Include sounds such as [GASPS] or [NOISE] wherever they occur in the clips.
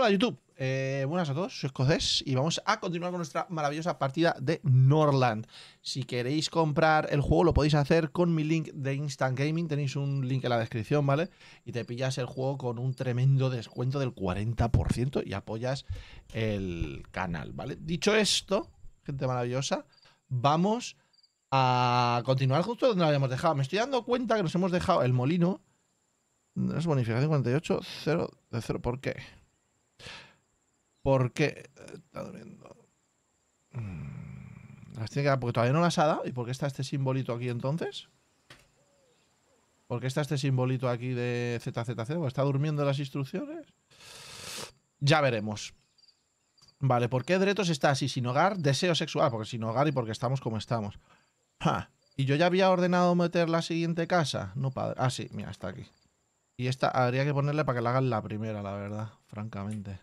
Hola YouTube, eh, buenas a todos, soy Escocés y vamos a continuar con nuestra maravillosa partida de Norland. Si queréis comprar el juego lo podéis hacer con mi link de Instant Gaming, tenéis un link en la descripción, ¿vale? Y te pillas el juego con un tremendo descuento del 40% y apoyas el canal, ¿vale? Dicho esto, gente maravillosa, vamos a continuar justo donde lo habíamos dejado. Me estoy dando cuenta que nos hemos dejado el molino. No es bonificación 48, 0 de 0, ¿por qué? ¿Por qué...? Está durmiendo. Mm, las que porque todavía no las ha dado. ¿Y por qué está este simbolito aquí entonces? ¿Por qué está este simbolito aquí de ZZZ? ¿O está durmiendo las instrucciones? Ya veremos. Vale, ¿por qué Dretos está así sin hogar? Deseo sexual, ah, porque sin hogar y porque estamos como estamos. Ja. ¿Y yo ya había ordenado meter la siguiente casa? No, padre. Ah, sí, mira, está aquí. Y esta habría que ponerle para que la hagan la primera, la verdad, francamente.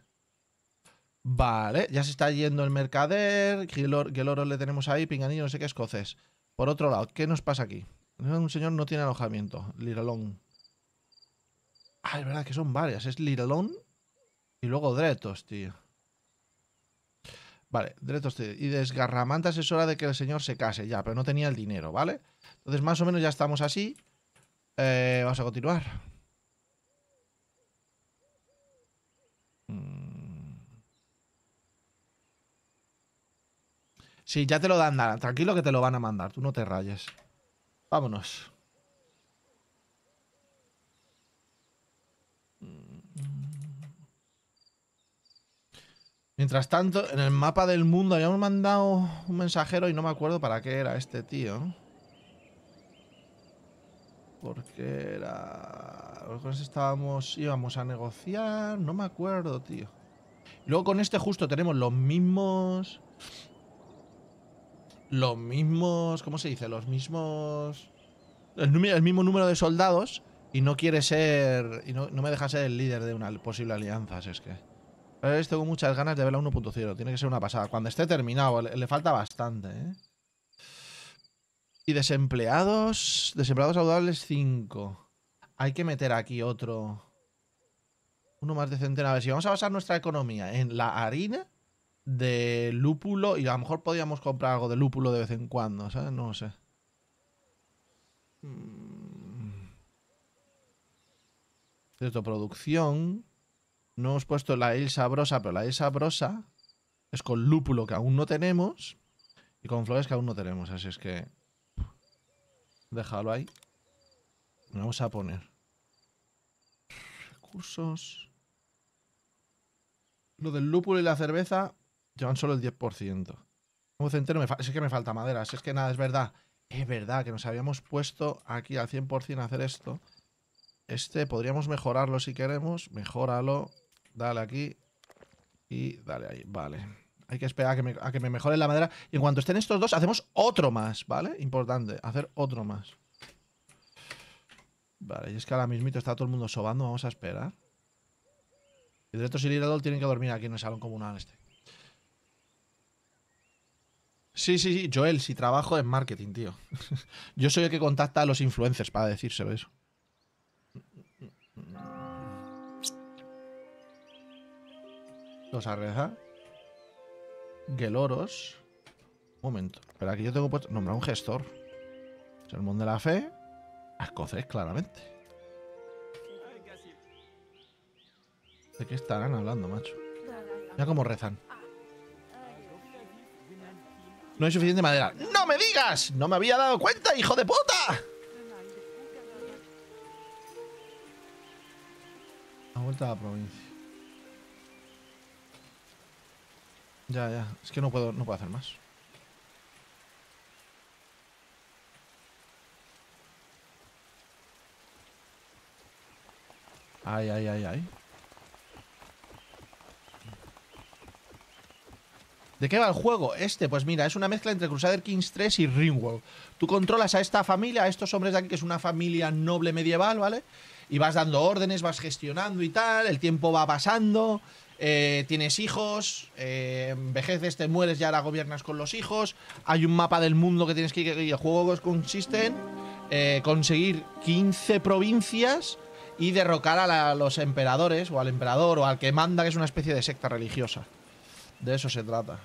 Vale, ya se está yendo el mercader, que el le tenemos ahí, pinganillo, no sé qué, escocés. Por otro lado, ¿qué nos pasa aquí? Un señor no tiene alojamiento, Liralón. Ah, es verdad que son varias, es Liralón y luego Dretos, tío. Vale, Dretos, tío. Y desgarramantas es hora de que el señor se case, ya, pero no tenía el dinero, ¿vale? Entonces más o menos ya estamos así. Eh, vamos a continuar. Sí, ya te lo dan, Tranquilo que te lo van a mandar. Tú no te rayes. Vámonos. Mientras tanto, en el mapa del mundo habíamos mandado un mensajero y no me acuerdo para qué era este tío. Porque era... Con estábamos... íbamos a negociar... No me acuerdo, tío. Luego con este justo tenemos los mismos los mismos, ¿cómo se dice? Los mismos, el, mismo número de soldados y no quiere ser, y no, me deja ser el líder de una posible alianza, si es que. Pero tengo muchas ganas de ver la 1.0, tiene que ser una pasada. Cuando esté terminado, le, falta bastante, ¿eh? Y desempleados, desempleados saludables 5. Hay que meter aquí otro uno más de a ver si vamos a basar nuestra economía en la harina de lúpulo y a lo mejor podíamos comprar algo de lúpulo de vez en cuando, ¿sabes? No sé. Mm. Esto, producción. No hemos puesto la el sabrosa, pero la il sabrosa es con lúpulo que aún no tenemos y con flores que aún no tenemos, así es que déjalo ahí. vamos a poner recursos. Lo del lúpulo y la cerveza Llevan solo el 10%. Un centeno me es que me falta madera. es que nada, es verdad. Es verdad que nos habíamos puesto aquí al 100% a hacer esto. Este podríamos mejorarlo si queremos. Mejóralo. Dale aquí. Y dale ahí. Vale. Hay que esperar a que, me, mejore la madera. Y en cuanto estén estos dos, hacemos otro más, ¿vale? Importante, hacer otro más. Vale, y es que ahora mismito está todo el mundo sobando. Vamos a esperar. Y estos, y Liradol tienen que dormir aquí en el salón comunal este. Sí, sí, sí. Joel, si trabajo en marketing, tío. [LAUGHS] Yo soy el que contacta a los influencers para decírselo eso. Los arreza. Geloros. Un momento. Pero aquí yo tengo puesto. Nombrar un gestor. Sermón de la fe. A escocés, claramente. ¿De qué estarán hablando, macho? Mira cómo rezan. No hay suficiente madera. ¡No me digas! ¡No me había dado cuenta, hijo de puta! Ha vuelta a la provincia. Ya, ya. Es que no puedo, no puedo hacer más. Ay, ay, ay, ay. ¿De qué va el juego? Este, pues mira, es una mezcla entre Crusader Kings 3 y Ringworld. Tú controlas a esta familia, a estos hombres de aquí, que es una familia noble medieval, ¿vale? Y vas dando órdenes, vas gestionando y tal, el tiempo va pasando, eh, tienes hijos, eh, envejeces, te mueres y ahora gobiernas con los hijos, hay un mapa del mundo que tienes que ir, y el juego consiste en eh, conseguir 15 provincias y derrocar a los emperadores o al emperador o al que manda, que es una especie de secta religiosa. De eso se trata.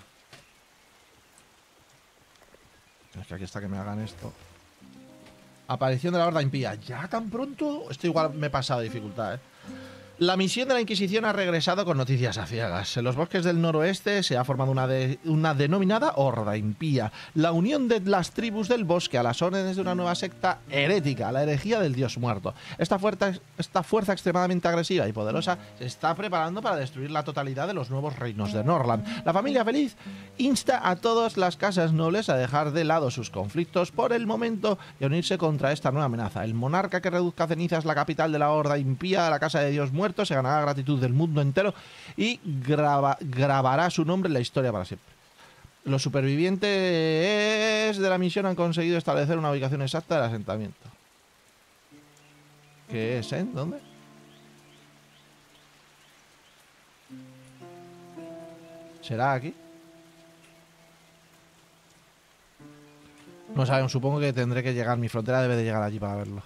Es que aquí está que me hagan esto. Aparición de la verdad impía. ¿Ya tan pronto? Esto igual me pasa de dificultad, ¿eh? La misión de la Inquisición ha regresado con noticias aciagas. En los bosques del noroeste se ha formado una, denominada horda impía, la unión de las tribus del bosque a las órdenes de una nueva secta herética, la herejía del dios muerto. Esta fuerza, extremadamente agresiva y poderosa se está preparando para destruir la totalidad de los nuevos reinos de Norland. La familia feliz insta a todas las casas nobles a dejar de lado sus conflictos por el momento y unirse contra esta nueva amenaza. El monarca que reduzca cenizas la capital de la horda impía a la casa de dios muerto se ganará gratitud del mundo entero y grabará su nombre en la historia para siempre. Los supervivientes de la misión han conseguido establecer una ubicación exacta del asentamiento. ¿Qué es, eh? ¿Dónde? ¿Será aquí? No sabemos, supongo que tendré que llegar. Mi frontera debe de llegar allí para verlo.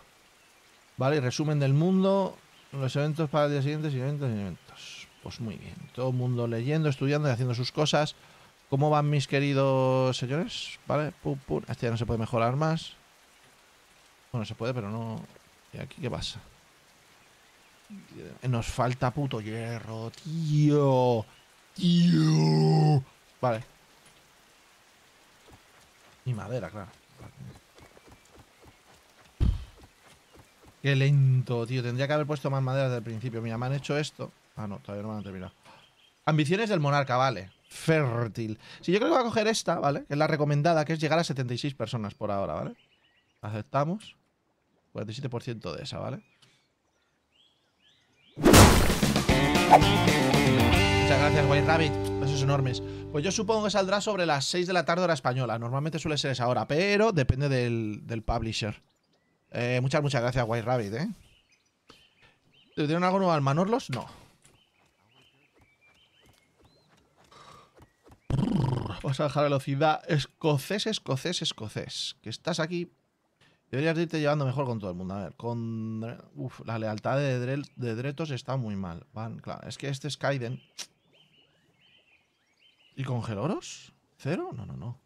Vale, resumen del mundo. Los eventos para el día siguiente, eventos y eventos. Pues muy bien. Todo el mundo leyendo, estudiando y haciendo sus cosas. ¿Cómo van mis queridos señores? Vale, pum, pum. Este ya no se puede mejorar más. Bueno, se puede, pero no. ¿Y aquí qué pasa? Eh, nos falta puto hierro, tío. Tío. Vale. Y madera, claro. Qué lento, tío. Tendría que haber puesto más madera desde el principio. Mira, me han hecho esto. Ah, no, todavía no me han terminado. Ambiciones del monarca, vale. Fértil. Si yo creo que voy a coger esta, ¿vale? Que es la recomendada, que es llegar a 76 personas por ahora, ¿vale? Aceptamos. 47% de esa, ¿vale? Muchas gracias, White Rabbit. Besos enormes. Pues yo supongo que saldrá sobre las 6 de la tarde hora española. Normalmente suele ser esa hora, pero depende del, del publisher. Eh, muchas, muchas gracias, White Rabbit, ¿eh? ¿Te dieron algo nuevo al Manorlos? No. Vamos a bajar velocidad. Escocés, escocés, escocés. Que estás aquí. Deberías irte llevando mejor con todo el mundo. A ver, con... Uf, la lealtad de, de Dretos está muy mal. Van, claro. Es que este es ¿Y con Geloros? ¿Cero? No, no, no.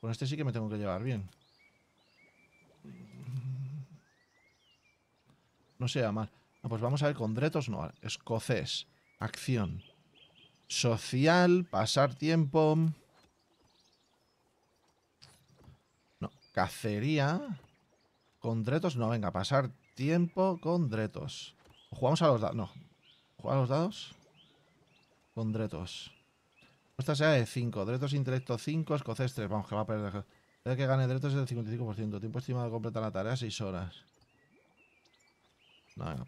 Con este sí que me tengo que llevar bien. No se mal. Ah, pues vamos a ver con Dretos, no. Escocés. Acción. Social, pasar tiempo. No, cacería. Con Dretos, no, venga, pasar tiempo con Dretos. Jugamos a los dados. No. ¿Jugar a los dados? Con Dretos. Esta sea de 5. Dretos intelecto 5, escocés 3. Vamos, que va a perder. El que gane Dretos es el 55%. Tiempo estimado de completar la tarea 6 horas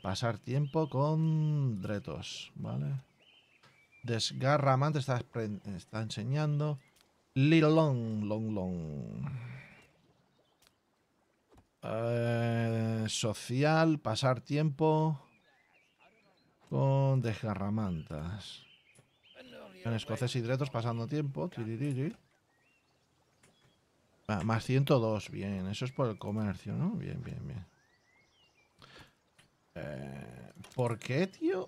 pasar tiempo con Dretos, ¿vale? Desgarramante está, está enseñando. Little long, long. Eh, social, pasar tiempo con desgarramantas. En escocés y dretos pasando tiempo. Ah, más 102, bien. Eso es por el comercio, ¿no? Bien, bien, bien. Eh, ¿Por qué, tío?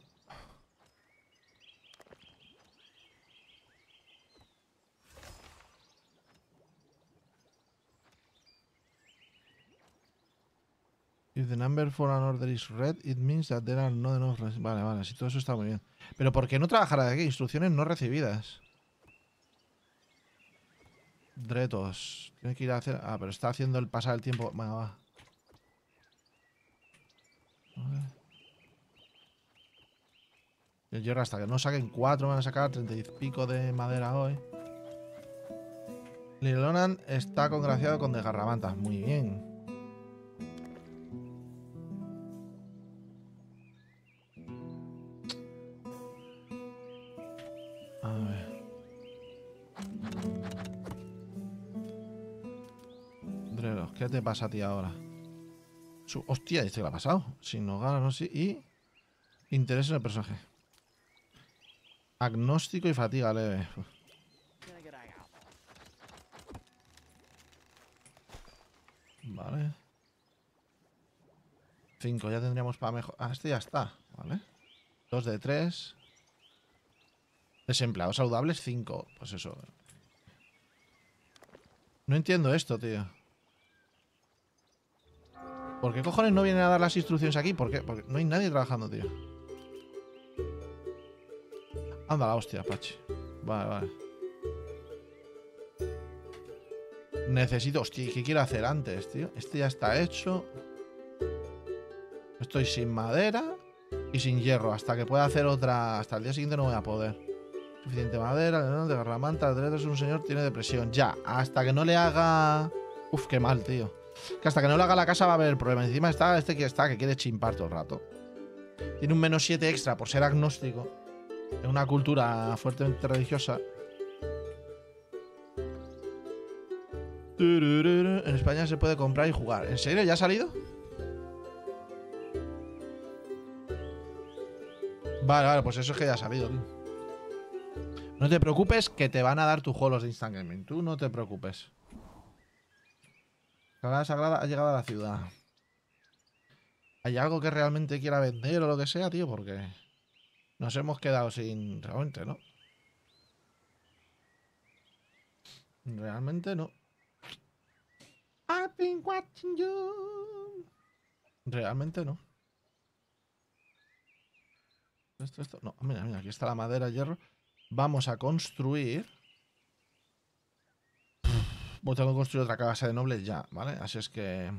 If the number for an order is red, it means that there are no Vale, vale, si todo eso está muy bien. Pero ¿por qué no trabajar aquí? Instrucciones no recibidas. Dretos. Tiene que ir a hacer... Ah, pero está haciendo el pasar el tiempo. Venga, va. Yo ahora hasta que no saquen cuatro, van a sacar treinta y pico de madera hoy. Lilonan está congraciado con desgarramantas. Muy bien. A ver. ¿qué te pasa a ti ahora? Su, hostia, ¿este que ha pasado? Sin hogar, no sé. Y interés en el personaje. Agnóstico y fatiga leve. Vale. Cinco, ya tendríamos para mejor. Ah, este ya está. Vale. Dos de tres. Desempleados saludables, cinco. Pues eso. No entiendo esto, tío. ¿Por qué cojones no vienen a dar las instrucciones aquí? ¿Por qué? Porque no hay nadie trabajando, tío. Anda la hostia, Apache. Vale, vale. Necesito... Hostia, ¿qué quiero hacer antes, tío? Este ya está hecho. Estoy sin madera y sin hierro. Hasta que pueda hacer otra... Hasta el día siguiente no voy a poder. Suficiente madera, de garramanta, de un señor tiene depresión. Ya, hasta que no le haga... Uf, qué mal, tío. Que hasta que no lo haga la casa va a haber problema Encima está este que está, que quiere chimpar todo el rato. Tiene un menos 7 extra por ser agnóstico. En una cultura fuertemente religiosa. En España se puede comprar y jugar. ¿En serio? ¿Ya ha salido? Vale, vale, pues eso es que ya ha salido. No te preocupes que te van a dar tus juegos de Instant Gaming. Tú no te preocupes. La sagrada ha llegado a la ciudad. ¿Hay algo que realmente quiera vender o lo que sea, tío? Porque nos hemos quedado sin... Realmente, ¿no? Realmente no. I've been watching you. Realmente no. Esto, esto. No, mira, mira, aquí está la madera, hierro. Vamos a construir. Bueno, tengo que construir otra casa de nobles ya, ¿vale? Así es que...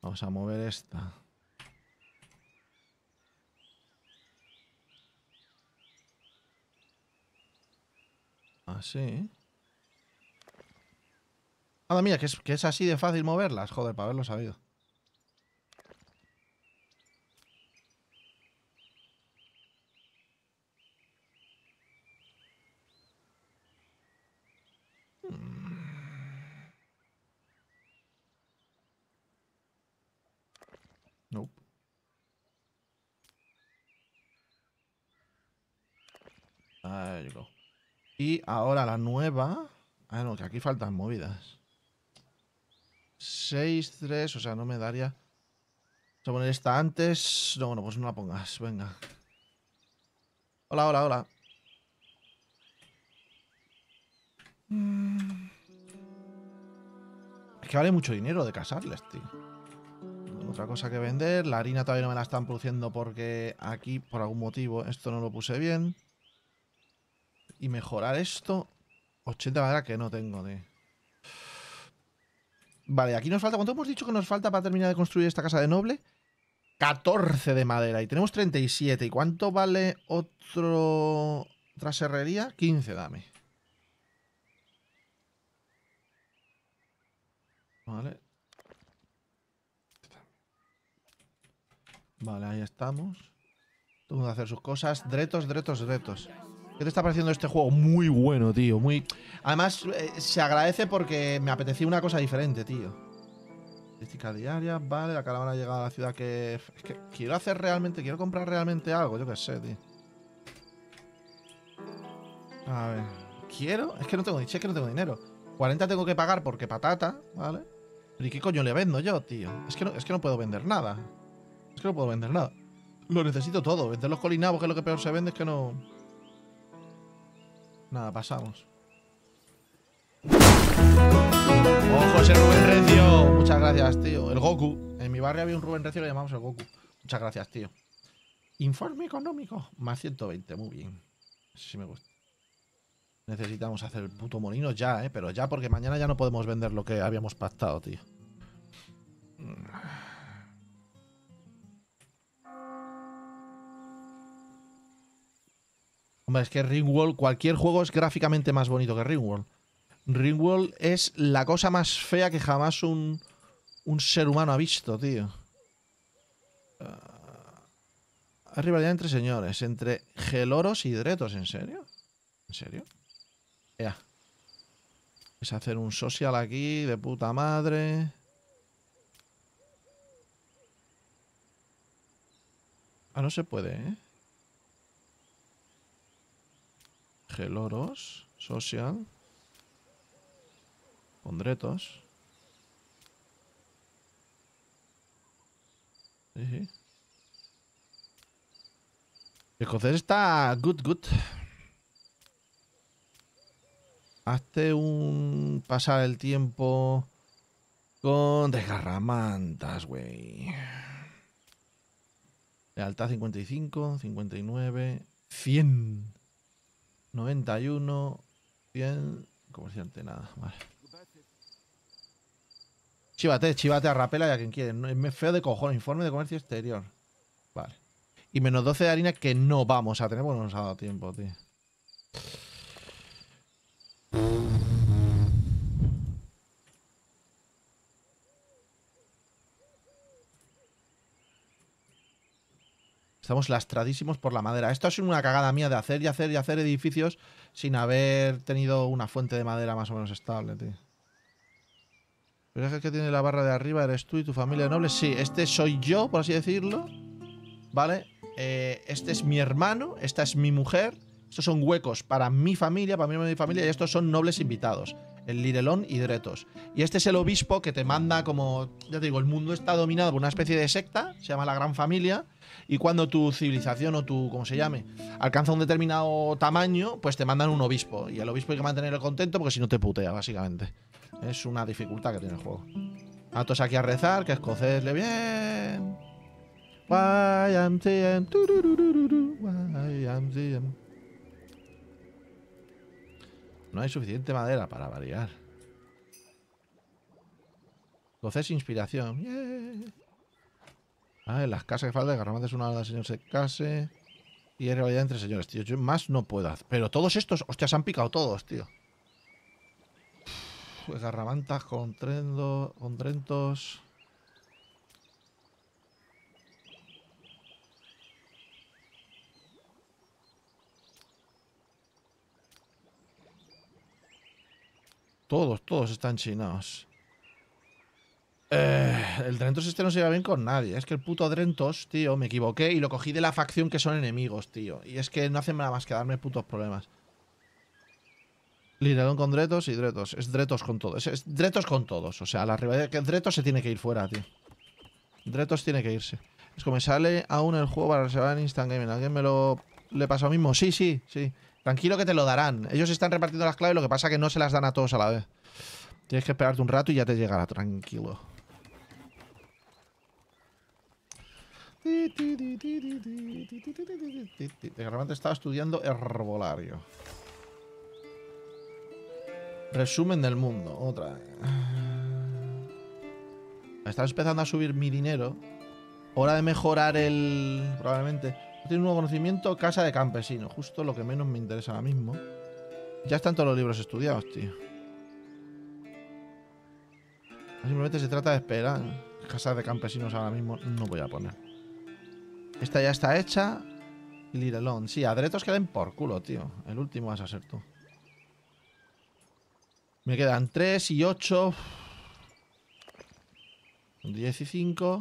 Vamos a mover esta. Así. Anda, ah, mira, que es, que es así de fácil moverlas. Joder, para haberlo sabido. Mm. Ah, y ahora la nueva. Ah, no, que aquí faltan movidas. 6, 3, o sea, no me daría. Vamos a poner esta antes. No, bueno, pues no la pongas, venga. Hola, hola, hola. Mm. Es que vale mucho dinero de casarles, tío. Otra cosa que vender. La harina todavía no me la están produciendo porque aquí, por algún motivo, esto no lo puse bien. Y mejorar esto. 80 madera que no tengo, de... Vale, aquí nos falta. ¿Cuánto hemos dicho que nos falta para terminar de construir esta casa de noble? 14 de madera y tenemos 37. ¿Y cuánto vale otro. otra serrería? 15, dame. Vale. Vale, ahí estamos. Todo el hacer sus cosas. Dretos, dretos, dretos. ¿Qué te está pareciendo este juego? Muy bueno, tío. Muy. Además, eh, se agradece porque me apetecía una cosa diferente, tío. Estadística diaria, vale, la caravana llega a la ciudad que. Es que quiero hacer realmente, quiero comprar realmente algo, yo qué sé, tío. A ver. ¿Quiero? Es que no tengo ni que no tengo dinero. 40 tengo que pagar porque patata, ¿vale? ¿Y qué coño le vendo yo, tío? Es que no, es que no puedo vender nada. Es que no puedo vender nada. Lo necesito todo. Vender los colinavos, que es lo que peor se vende, es que no. Nada, pasamos. ¡Ojo oh, ese Rubén Recio! Muchas gracias, tío. El Goku. En mi barrio había un Rubén Recio, lo llamamos el Goku. Muchas gracias, tío. Informe económico. Más 120, muy bien. Eso sí me gusta. Necesitamos hacer el puto molino ya, ¿eh? Pero ya, porque mañana ya no podemos vender lo que habíamos pactado, tío. Mm. Hombre, es que Ringworld, cualquier juego es gráficamente más bonito que Ringworld. Ringworld es la cosa más fea que jamás un, ser humano ha visto, tío. hay ah, rivalidad entre señores, entre Geloros y Dretos, ¿en serio? ¿En serio? Ya. Es hacer un social aquí de puta madre. Ah, no se puede, ¿eh? Geloros, Social, Pondretos. Sí, sí. escocés está good, good. Hazte un pasar el tiempo con desgarramantas, güey. Lealtad 55, 59, 100. 91, 100, comerciante, nada, vale. Chivate, chivate a Rapela y a quien quieren. Es feo de cojones, informe de comercio exterior. Vale. Y menos 12 de harina que no vamos a tener, porque no nos ha dado tiempo, tío. Estamos lastradísimos por la madera. Esto ha sido una cagada mía de hacer y hacer y hacer edificios sin haber tenido una fuente de madera más o menos estable, tío. Pero es que tiene la barra de arriba eres tú y tu familia de nobles. Sí, este soy yo, por así decirlo. ¿Vale? Eh, este es mi hermano, esta es mi mujer. Estos son huecos para mi familia, para mí mi familia. Y estos son nobles invitados. El Lirelón y Dretos. Y este es el obispo que te manda como... Ya te digo, el mundo está dominado por una especie de secta. Se llama la Gran Familia y cuando tu civilización o tu, como se llame, alcanza un determinado tamaño, pues te mandan un obispo. Y el obispo hay que mantenerlo contento porque si no te putea, básicamente. Es una dificultad que tiene el juego. A todos aquí a rezar, que escocés le bien. No hay suficiente madera para variar. Escocés inspiración. Ah, en las casas que falta, es una de las señor se case. Y en realidad entre señores, tío. Yo más no puedo hacer. Pero todos estos, hostia, se han picado todos, tío. Pues garramantas con, trendo, con trentos. Todos, todos están chinados. Eh, el Drentos este no se lleva bien con nadie. Es que el puto Drentos, tío, me equivoqué y lo cogí de la facción que son enemigos, tío. Y es que no hacen nada más que darme putos problemas. Liderón con Dretos y Dretos. Es Dretos con todos. Es, Dretos con todos. O sea, la rivalidad que Dretos se tiene que ir fuera, tío. Dretos tiene que irse. Es como me sale aún el juego para reservar en Instant Gaming. ¿Alguien me lo le pasó mismo? Sí, sí, sí. Tranquilo que te lo darán. Ellos están repartiendo las claves, lo que pasa es que no se las dan a todos a la vez. Tienes que esperarte un rato y ya te llegará, tranquilo. De estaba estudiando herbolario. Resumen del mundo, otra. Estás empezando a subir mi dinero. Hora de mejorar el... Probablemente. Tiene un nuevo conocimiento, casa de campesino. Justo lo que menos me interesa ahora mismo. Ya están todos los libros estudiados, tío. Simplemente se trata de esperar. Casa de campesinos ahora mismo no voy a poner. Esta ya está hecha. Lirelón. Sí, adretos queden por culo, tío. El último vas a ser tú. Me quedan 3 y 8. 10 y 5.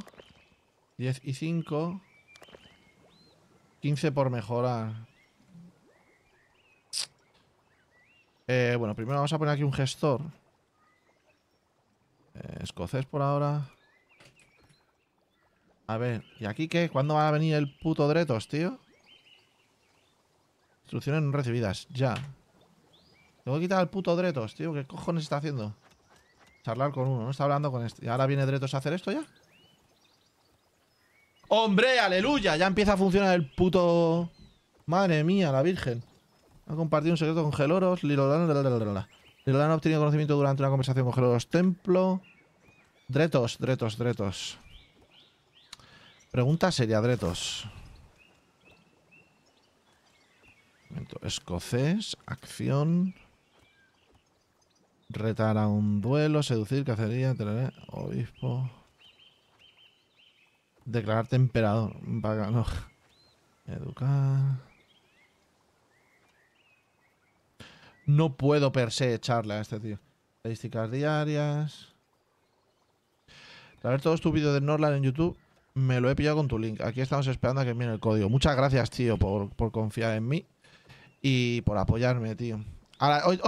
10 y 5. 15 por mejorar. Eh, bueno, primero vamos a poner aquí un gestor. Eh, escocés por ahora. A ver, ¿y aquí qué? ¿Cuándo va a venir el puto Dretos, tío? Instrucciones no recibidas, ya. Tengo que quitar al puto Dretos, tío. ¿Qué cojones está haciendo? Charlar con uno, no está hablando con este. ¿Y ahora viene Dretos a hacer esto ya? ¡Hombre, aleluya! Ya empieza a funcionar el puto... Madre mía, la virgen. Ha compartido un secreto con Geloros. Lilodan. Lilodan ha obtenido conocimiento durante una conversación con Geloros Templo. Dretos, Dretos, Dretos. Pregunta seria, Dretos. Escocés, acción. Retar a un duelo, seducir, cacería, obispo. Declararte emperador. Vagano. Educar. No puedo per se echarle a este tío. Estadísticas diarias. A ver todos tus vídeos... de Norland en YouTube me lo he pillado con tu link. Aquí estamos esperando a que viene el código. Muchas gracias, tío, por, confiar en mí y por apoyarme, tío. Ahora, hoy,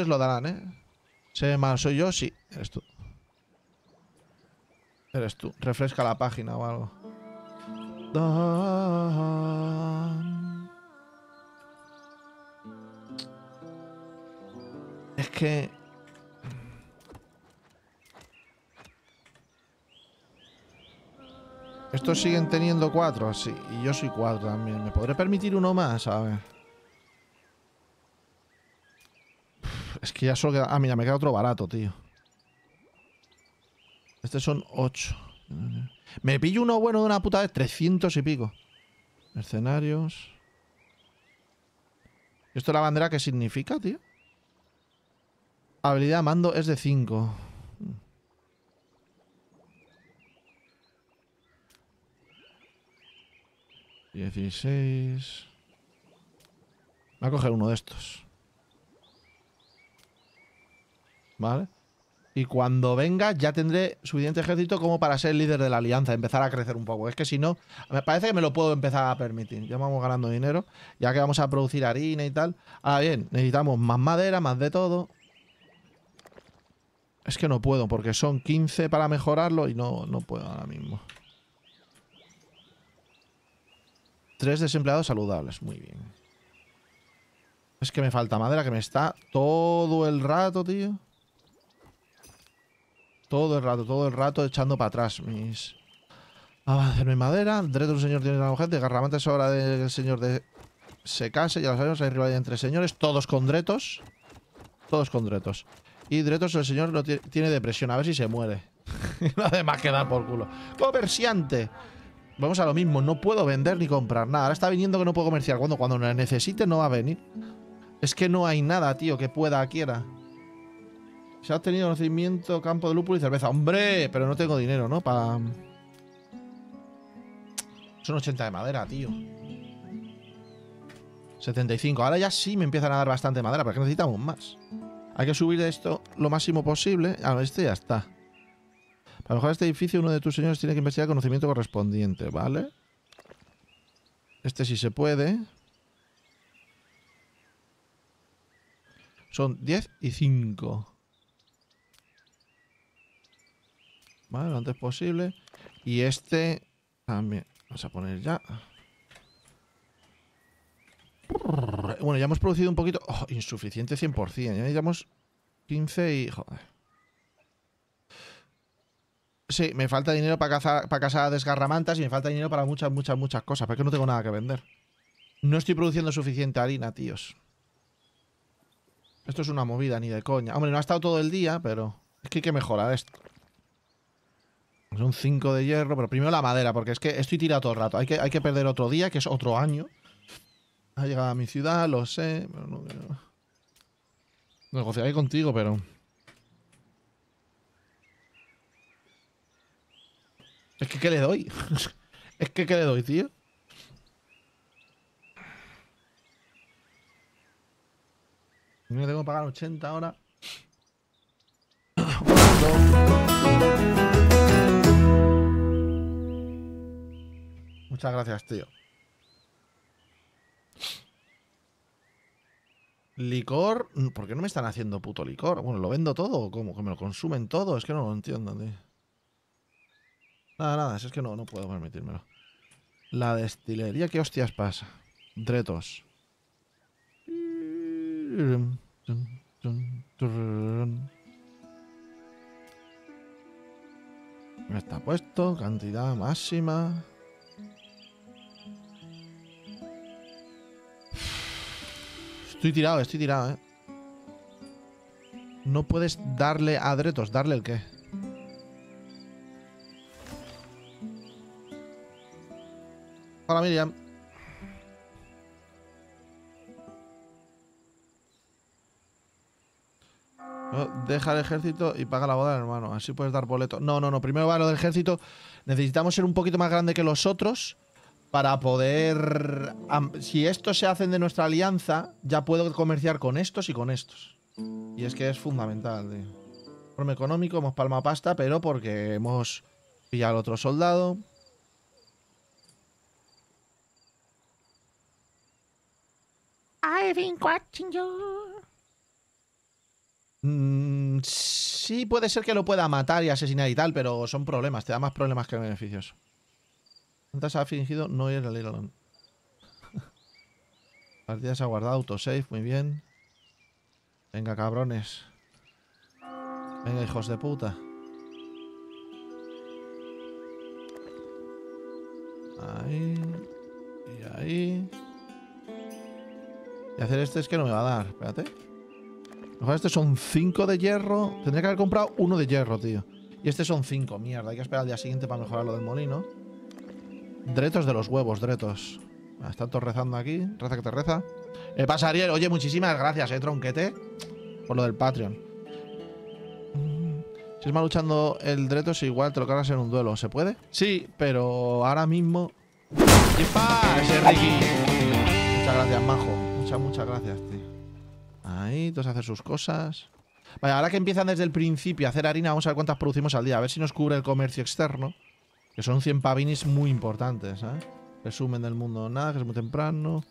os lo darán, ¿eh? ve mal, soy yo, sí. Eres tú. Eres tú. Refresca la página o algo. Es que Estos siguen teniendo cuatro, así. Y yo soy cuatro también. ¿Me podré permitir uno más? ¿sabes? Es que ya solo queda... Ah, mira, me queda otro barato, tío. Este son ocho. Me pillo uno bueno de una puta vez. 300 y pico. Mercenarios. ¿Esto la bandera qué significa, tío? Habilidad mando es de cinco. 16. Voy a coger uno de estos. ¿Vale? Y cuando venga ya tendré suficiente ejército como para ser líder de la alianza, empezar a crecer un poco. Es que si no, me parece que me lo puedo empezar a permitir. Ya vamos ganando dinero, ya que vamos a producir harina y tal. Ahora bien, necesitamos más madera, más de todo. Es que no puedo, porque son 15 para mejorarlo y no, no puedo ahora mismo. Tres desempleados saludables. Muy bien. Es que me falta madera que me está todo el rato, tío. Todo el rato, todo el rato echando para atrás mis... a hacerme madera. Dretos el señor tiene una mujer. De garramante es hora del señor de... Se case, ya lo sabemos, hay rivalidad entre señores. Todos con dretos. Todos con dretos. Y dretos el señor lo tiene depresión. A ver si se muere. [LAUGHS] Nada más que dar por culo. Comerciante vamos a lo mismo, no puedo vender ni comprar nada. Ahora está viniendo que no puedo comerciar. Cuando, cuando necesite no va a venir. Es que no hay nada, tío, que pueda, quiera. Se ha obtenido conocimiento, campo de lúpulo y cerveza. ¡Hombre! Pero no tengo dinero, ¿no? Para... Son 80 de madera, tío. 75. Ahora ya sí me empiezan a dar bastante madera, Porque necesitamos más. Hay que subir esto lo máximo posible. Ah, este ya está. A lo mejor este edificio, uno de tus señores tiene que investigar el conocimiento correspondiente, ¿vale? Este sí se puede. Son 10 y 5. Vale, lo antes posible. Y este también. Vamos a poner ya. Bueno, ya hemos producido un poquito... Oh, insuficiente 100%. Ya necesitamos 15 y... Joder. Sí, me falta dinero para, casa para desgarramantas y me falta dinero para muchas, muchas, muchas cosas. Porque no tengo nada que vender. No estoy produciendo suficiente harina, tíos. Esto es una movida, ni de coña. Hombre, no ha estado todo el día, pero... Es que hay que mejorar esto. Son cinco de hierro, pero primero la madera, porque es que estoy tirado todo el rato. Hay que, hay que perder otro día, que es otro año. Ha llegado a mi ciudad, lo sé. Pero no... Negociaré contigo, pero... Es que, ¿qué le doy? [LAUGHS] es que, ¿qué le doy, tío? Me tengo que pagar 80 ahora. Muchas gracias, tío. Licor. ¿Por qué no me están haciendo puto licor? Bueno, lo vendo todo. ¿Cómo? ¿Que me lo consumen todo? Es que no lo entiendo, tío. Nada, nada, es que no, no puedo permitírmelo. La destilería, ¿qué hostias pasa? Dretos. Está puesto, cantidad máxima. Estoy tirado, estoy tirado, ¿eh? No puedes darle a Dretos, ¿darle el qué? Hola Miriam. Oh, deja el ejército y paga la boda hermano. Así puedes dar boleto. No, no, no. Primero va lo del ejército. Necesitamos ser un poquito más grande que los otros para poder... Si estos se hacen de nuestra alianza, ya puedo comerciar con estos y con estos. Y es que es fundamental, tío. Forma económico, hemos palma pasta, pero porque hemos pillado al otro soldado. I've been watching you. Mm, sí, puede ser que lo pueda matar y asesinar y tal, pero son problemas. Te da más problemas que beneficios. ¿Entonces ha fingido no ir al Partida [LAUGHS] Partidas ha guardado, autosave, muy bien. Venga, cabrones. Venga, hijos de puta. Ahí. Y ahí. Y hacer este es que no me va a dar. Espérate. Mejor este son cinco de hierro. Tendría que haber comprado uno de hierro, tío. Y este son cinco, mierda. Hay que esperar al día siguiente para mejorar lo del molino. Dretos de los huevos, dretos. Están todos rezando aquí. Reza que te reza. Eh, pasa, Oye, muchísimas gracias, eh, tronquete. Por lo del Patreon. Mm, si es mal luchando el Dretos, igual te lo cargas en un duelo. ¿Se puede? Sí, pero ahora mismo... ¡Yepa! Ese Ricky. Muchas gracias, majo. Muchas, gracias, tío. Ahí, todos hacer sus cosas. Vale, ahora que empiezan desde el principio a hacer harina, vamos a ver cuántas producimos al día. A ver si nos cubre el comercio externo. Que son 100 pavinis muy importantes, ¿eh? Resumen del mundo, nada, que es muy temprano.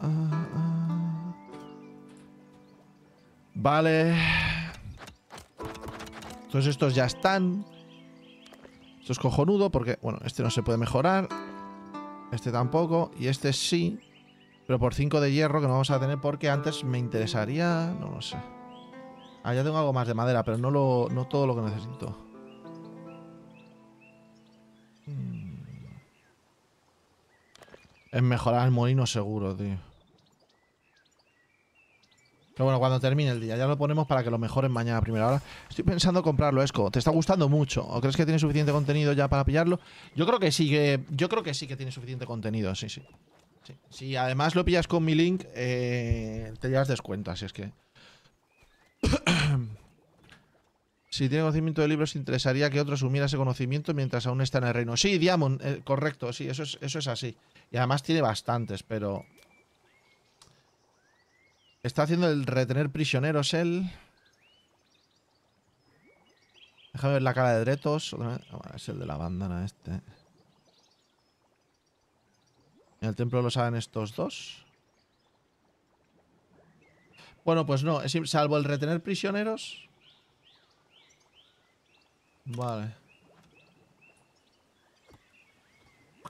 Ah, ah. Vale. Todos estos ya están. Esto es cojonudo porque, bueno, este no se puede mejorar. Este tampoco. Y este sí. Pero por 5 de hierro que no vamos a tener porque antes me interesaría... No lo sé. Ah, ya tengo algo más de madera, pero no, lo, no todo lo que necesito. Mm. Es mejorar el molino seguro, tío. Pero bueno, cuando termine el día, ya lo ponemos para que lo mejoren mañana primero. Ahora Estoy pensando comprarlo, Esco. ¿Te está gustando mucho? ¿O crees que tiene suficiente contenido ya para pillarlo? Yo creo que sí yo creo que sí que tiene suficiente contenido, sí, sí. Si además lo pillas con mi link, eh, te llevas descuento, así es que. [CLEARS THROAT] si tiene conocimiento de libros, interesaría que otro asumiera ese conocimiento mientras aún está en el reino. Sí, Diamond, eh, correcto, sí, eso es, eso es así. Y además tiene bastantes, pero. Está haciendo el retener prisioneros él. Déjame ver la cara de Dretos. Ah, es el de la bandana este. En el templo lo saben estos dos. Bueno, pues no. Salvo el retener prisioneros. Vale.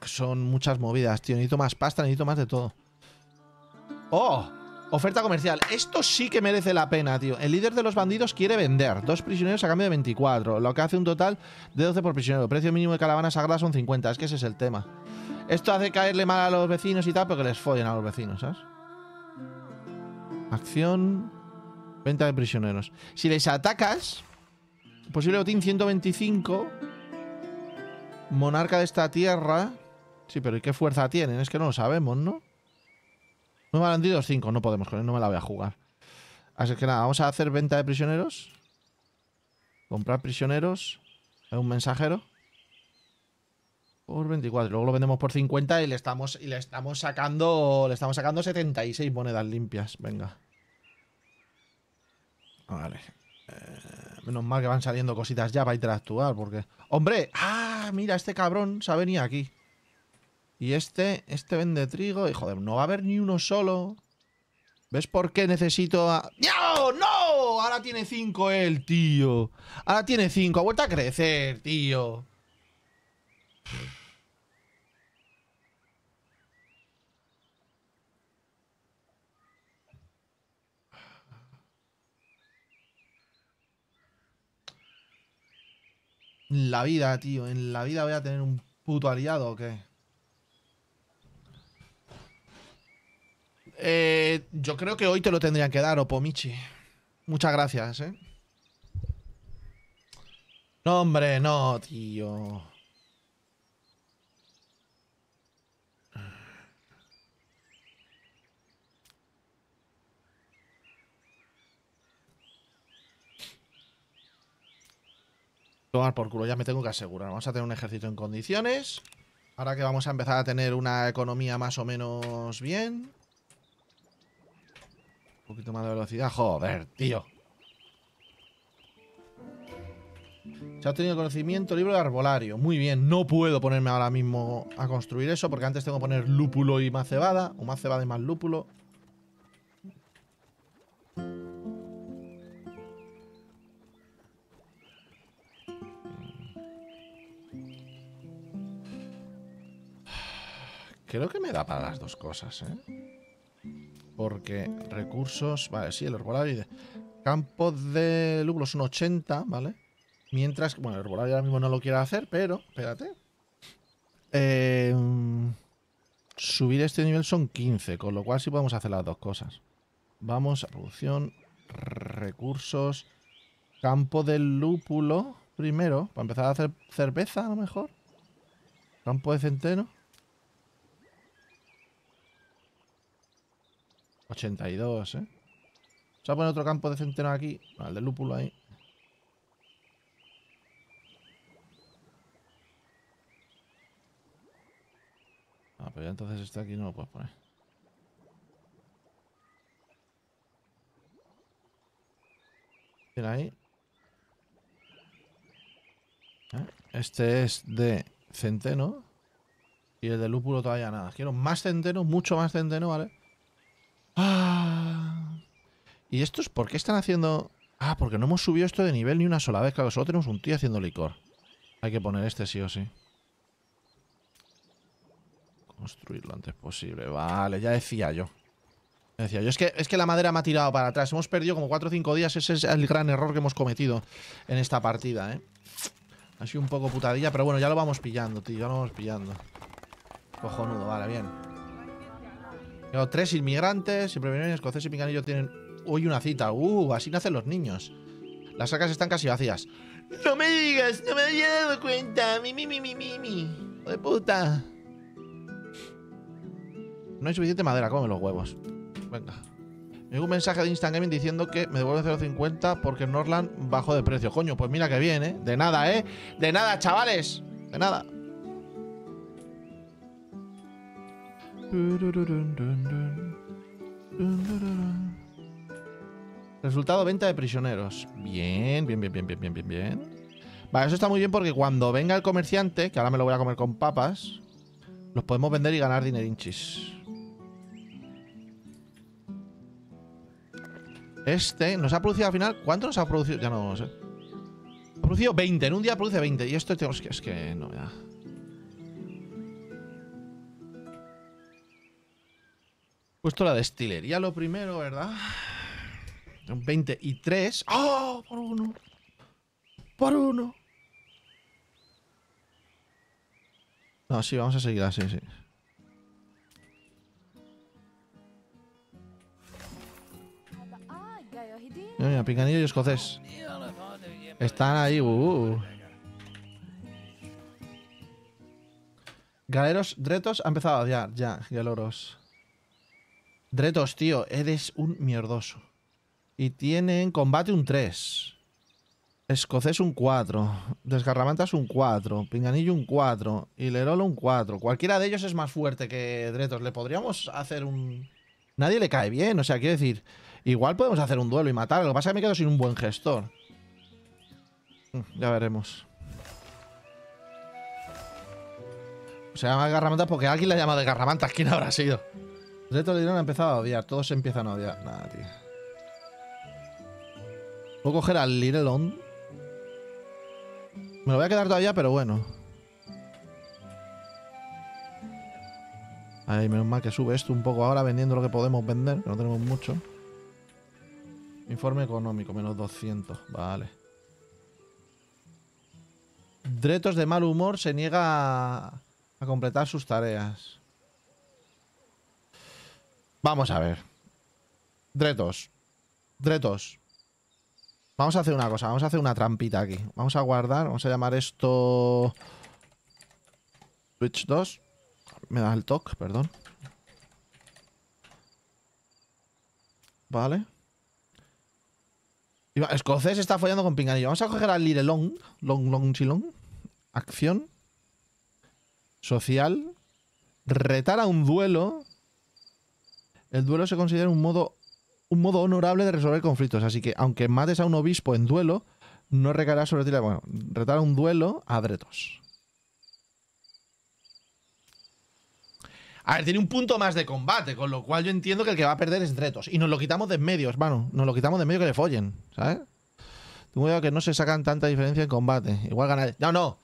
Son muchas movidas, tío. Necesito más pasta, necesito más de todo. ¡Oh! Oferta comercial. Esto sí que merece la pena, tío. El líder de los bandidos quiere vender. Dos prisioneros a cambio de 24. Lo que hace un total de 12 por prisionero. Precio mínimo de caravana sagrada son 50. Es que ese es el tema. Esto hace caerle mal a los vecinos y tal, porque les follen a los vecinos, ¿sabes? Acción. Venta de prisioneros. Si les atacas... Posible botín 125. Monarca de esta tierra. Sí, pero ¿y qué fuerza tienen? Es que no lo sabemos, ¿no? han vendido 5, no podemos con él, no me la voy a jugar. Así que nada, vamos a hacer venta de prisioneros. Comprar prisioneros. Es un mensajero. Por 24. Luego lo vendemos por 50 y le estamos, y le estamos sacando. Le estamos sacando 76 monedas limpias. Venga. Vale. Eh, menos mal que van saliendo cositas ya para interactuar. Porque. ¡Hombre! ¡Ah! Mira, este cabrón se ha venido aquí. Y este, este vende trigo. Y joder, no va a haber ni uno solo. ¿Ves por qué necesito a... ¡No! ¡No! Ahora tiene cinco él, tío. Ahora tiene cinco. Ha vuelto a crecer, tío. En la vida, tío. En la vida voy a tener un puto aliado o qué. Eh, yo creo que hoy te lo tendrían que dar, Opomichi. Muchas gracias, ¿eh? No, hombre, no, tío. Tomar por culo, ya me tengo que asegurar. Vamos a tener un ejército en condiciones. Ahora que vamos a empezar a tener una economía más o menos bien. Un poquito más de velocidad. Joder, tío. Se ha tenido conocimiento, libro de arbolario. Muy bien, no puedo ponerme ahora mismo a construir eso porque antes tengo que poner lúpulo y más cebada. O más cebada y más lúpulo. Creo que me da para las dos cosas, ¿eh? Porque recursos... Vale, sí, el Herbolario. Campo de lúpulo son 80, ¿vale? Mientras... Bueno, el Herbolario ahora mismo no lo quiero hacer, pero... Espérate. Eh, subir este nivel son 15, con lo cual sí podemos hacer las dos cosas. Vamos a producción, recursos, campo de lúpulo primero, para empezar a hacer cerveza a lo mejor. Campo de centeno. 82, ¿eh? Se va a poner otro campo de centeno aquí. El de lúpulo ahí. Ah, pero ya entonces este aquí no lo puedes poner. Mira ahí. Ah, este es de centeno. Y el de lúpulo todavía nada. Quiero más centeno, mucho más centeno, ¿vale? Ah. ¿Y estos por qué están haciendo...? Ah, porque no hemos subido esto de nivel ni una sola vez. Claro, solo tenemos un tío haciendo licor. Hay que poner este sí o sí. Construir lo antes posible. Vale, ya decía yo. decía yo. Es que, es que la madera me ha tirado para atrás. Hemos perdido como 4 o 5 días. Ese es el gran error que hemos cometido en esta partida, ¿eh? Ha sido un poco putadilla, pero bueno, ya lo vamos pillando, tío. Ya lo vamos pillando. Cojonudo, vale, bien. Tengo tres inmigrantes, siempre vienen escoceses y pinganillo tienen hoy una cita. Uh, así nacen los niños. Las sacas están casi vacías. No me digas, no me había dado cuenta. Mi, mi, mi, mi, mi, De puta. No hay suficiente madera, come los huevos. Venga. Me un mensaje de Instant diciendo que me devuelve 0.50 porque Norland bajó de precio. Coño, pues mira que bien, ¿eh? De nada, ¿eh? De nada, chavales. De nada. Resultado, venta de prisioneros. Bien, bien, bien, bien, bien, bien, bien, bien. Vale, eso está muy bien porque cuando venga el comerciante, que ahora me lo voy a comer con papas, los podemos vender y ganar dinerinchis. Este nos ha producido al final... ¿Cuánto nos ha producido? Ya no lo sé. Ha producido 20. En un día produce 20. Y esto que... Es que no, ya... Puesto la destilería lo primero, ¿verdad? 20 y 3. ¡Oh! Por uno. Por uno. No, sí, vamos a seguir así, sí. Mira, picanillo y escocés. Están ahí, uh. uh, uh. Galeros, Dretos ha empezado a ya. ya, Galoros. Dretos, tío, eres un mierdoso. Y tiene en combate un 3. Escocés un 4. Desgarramantas un 4. Pinganillo un 4. Y Lerolo un 4. Cualquiera de ellos es más fuerte que Dretos. Le podríamos hacer un... Nadie le cae bien, o sea, quiero decir... Igual podemos hacer un duelo y matar. Lo que pasa es que me quedo sin un buen gestor. Mm, ya veremos. Se llama Garramantas porque alguien la llama de Garramantas. ¿Quién habrá sido? Dretos de ha empezado a odiar, todos se empiezan a odiar. Nada, tío. Voy a coger al Lirelon. Me lo voy a quedar todavía, pero bueno. Ay, menos mal que sube esto un poco ahora vendiendo lo que podemos vender, que no tenemos mucho. Informe económico, menos 200. Vale. Dretos de mal humor se niega a completar sus tareas. Vamos a ver. Dretos. Dretos. Vamos a hacer una cosa, vamos a hacer una trampita aquí. Vamos a guardar, vamos a llamar esto... Switch 2. Me da el toque, perdón. Vale. Escocés está follando con pinganillo. Vamos a coger al Lire Long. Long, long, chilong. Acción. Social. Retar a un duelo. El duelo se considera un modo, un modo honorable de resolver conflictos, así que aunque mates a un obispo en duelo, no recará sobre ti Bueno, retar un duelo a Dretos. A ver, tiene un punto más de combate, con lo cual yo entiendo que el que va a perder es Dretos. Y nos lo quitamos de en medio, hermano. Nos lo quitamos de en medio que le follen, ¿sabes? Tengo cuidado que no se sacan tanta diferencia en combate. Igual ganaré. No, no.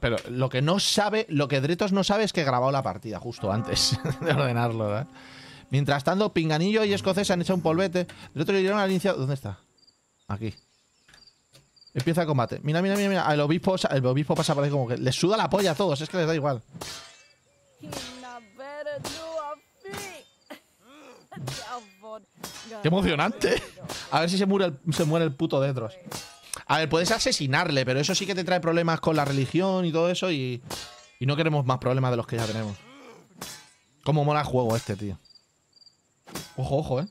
Pero lo que no sabe, lo que Dretos no sabe es que he grabado la partida justo antes [LAUGHS] de ordenarlo, ¿verdad? Mientras tanto, Pinganillo y Escocés han hecho un polvete. El otro dieron al inicio... ¿Dónde está? Aquí. Empieza el combate. Mira, mira, mira, mira. El obispo, el obispo pasa por ahí como que... Les suda la polla a todos. Es que les da igual. ¡Qué emocionante! A ver si se muere el, se muere el puto Dedros. A ver, puedes asesinarle, pero eso sí que te trae problemas con la religión y todo eso y, y no queremos más problemas de los que ya tenemos. Cómo mola el juego este, tío. Ojo, ojo, ¿eh?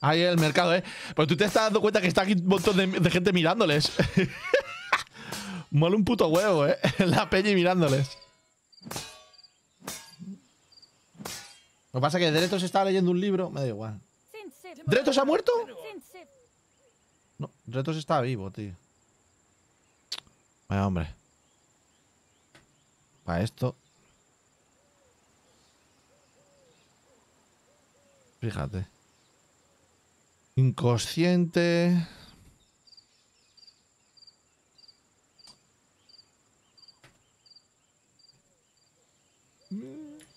Ahí el mercado, ¿eh? Pero tú te estás dando cuenta que está aquí un montón de, gente mirándoles. [LAUGHS] Mola un puto huevo, ¿eh? [LAUGHS] La peña y mirándoles. Lo que pasa es que Dretos estaba leyendo un libro. Me da igual. ¿Dretos ha muerto? No, Dretos está vivo, tío. Vaya, hombre. Para esto. Fíjate. Inconsciente.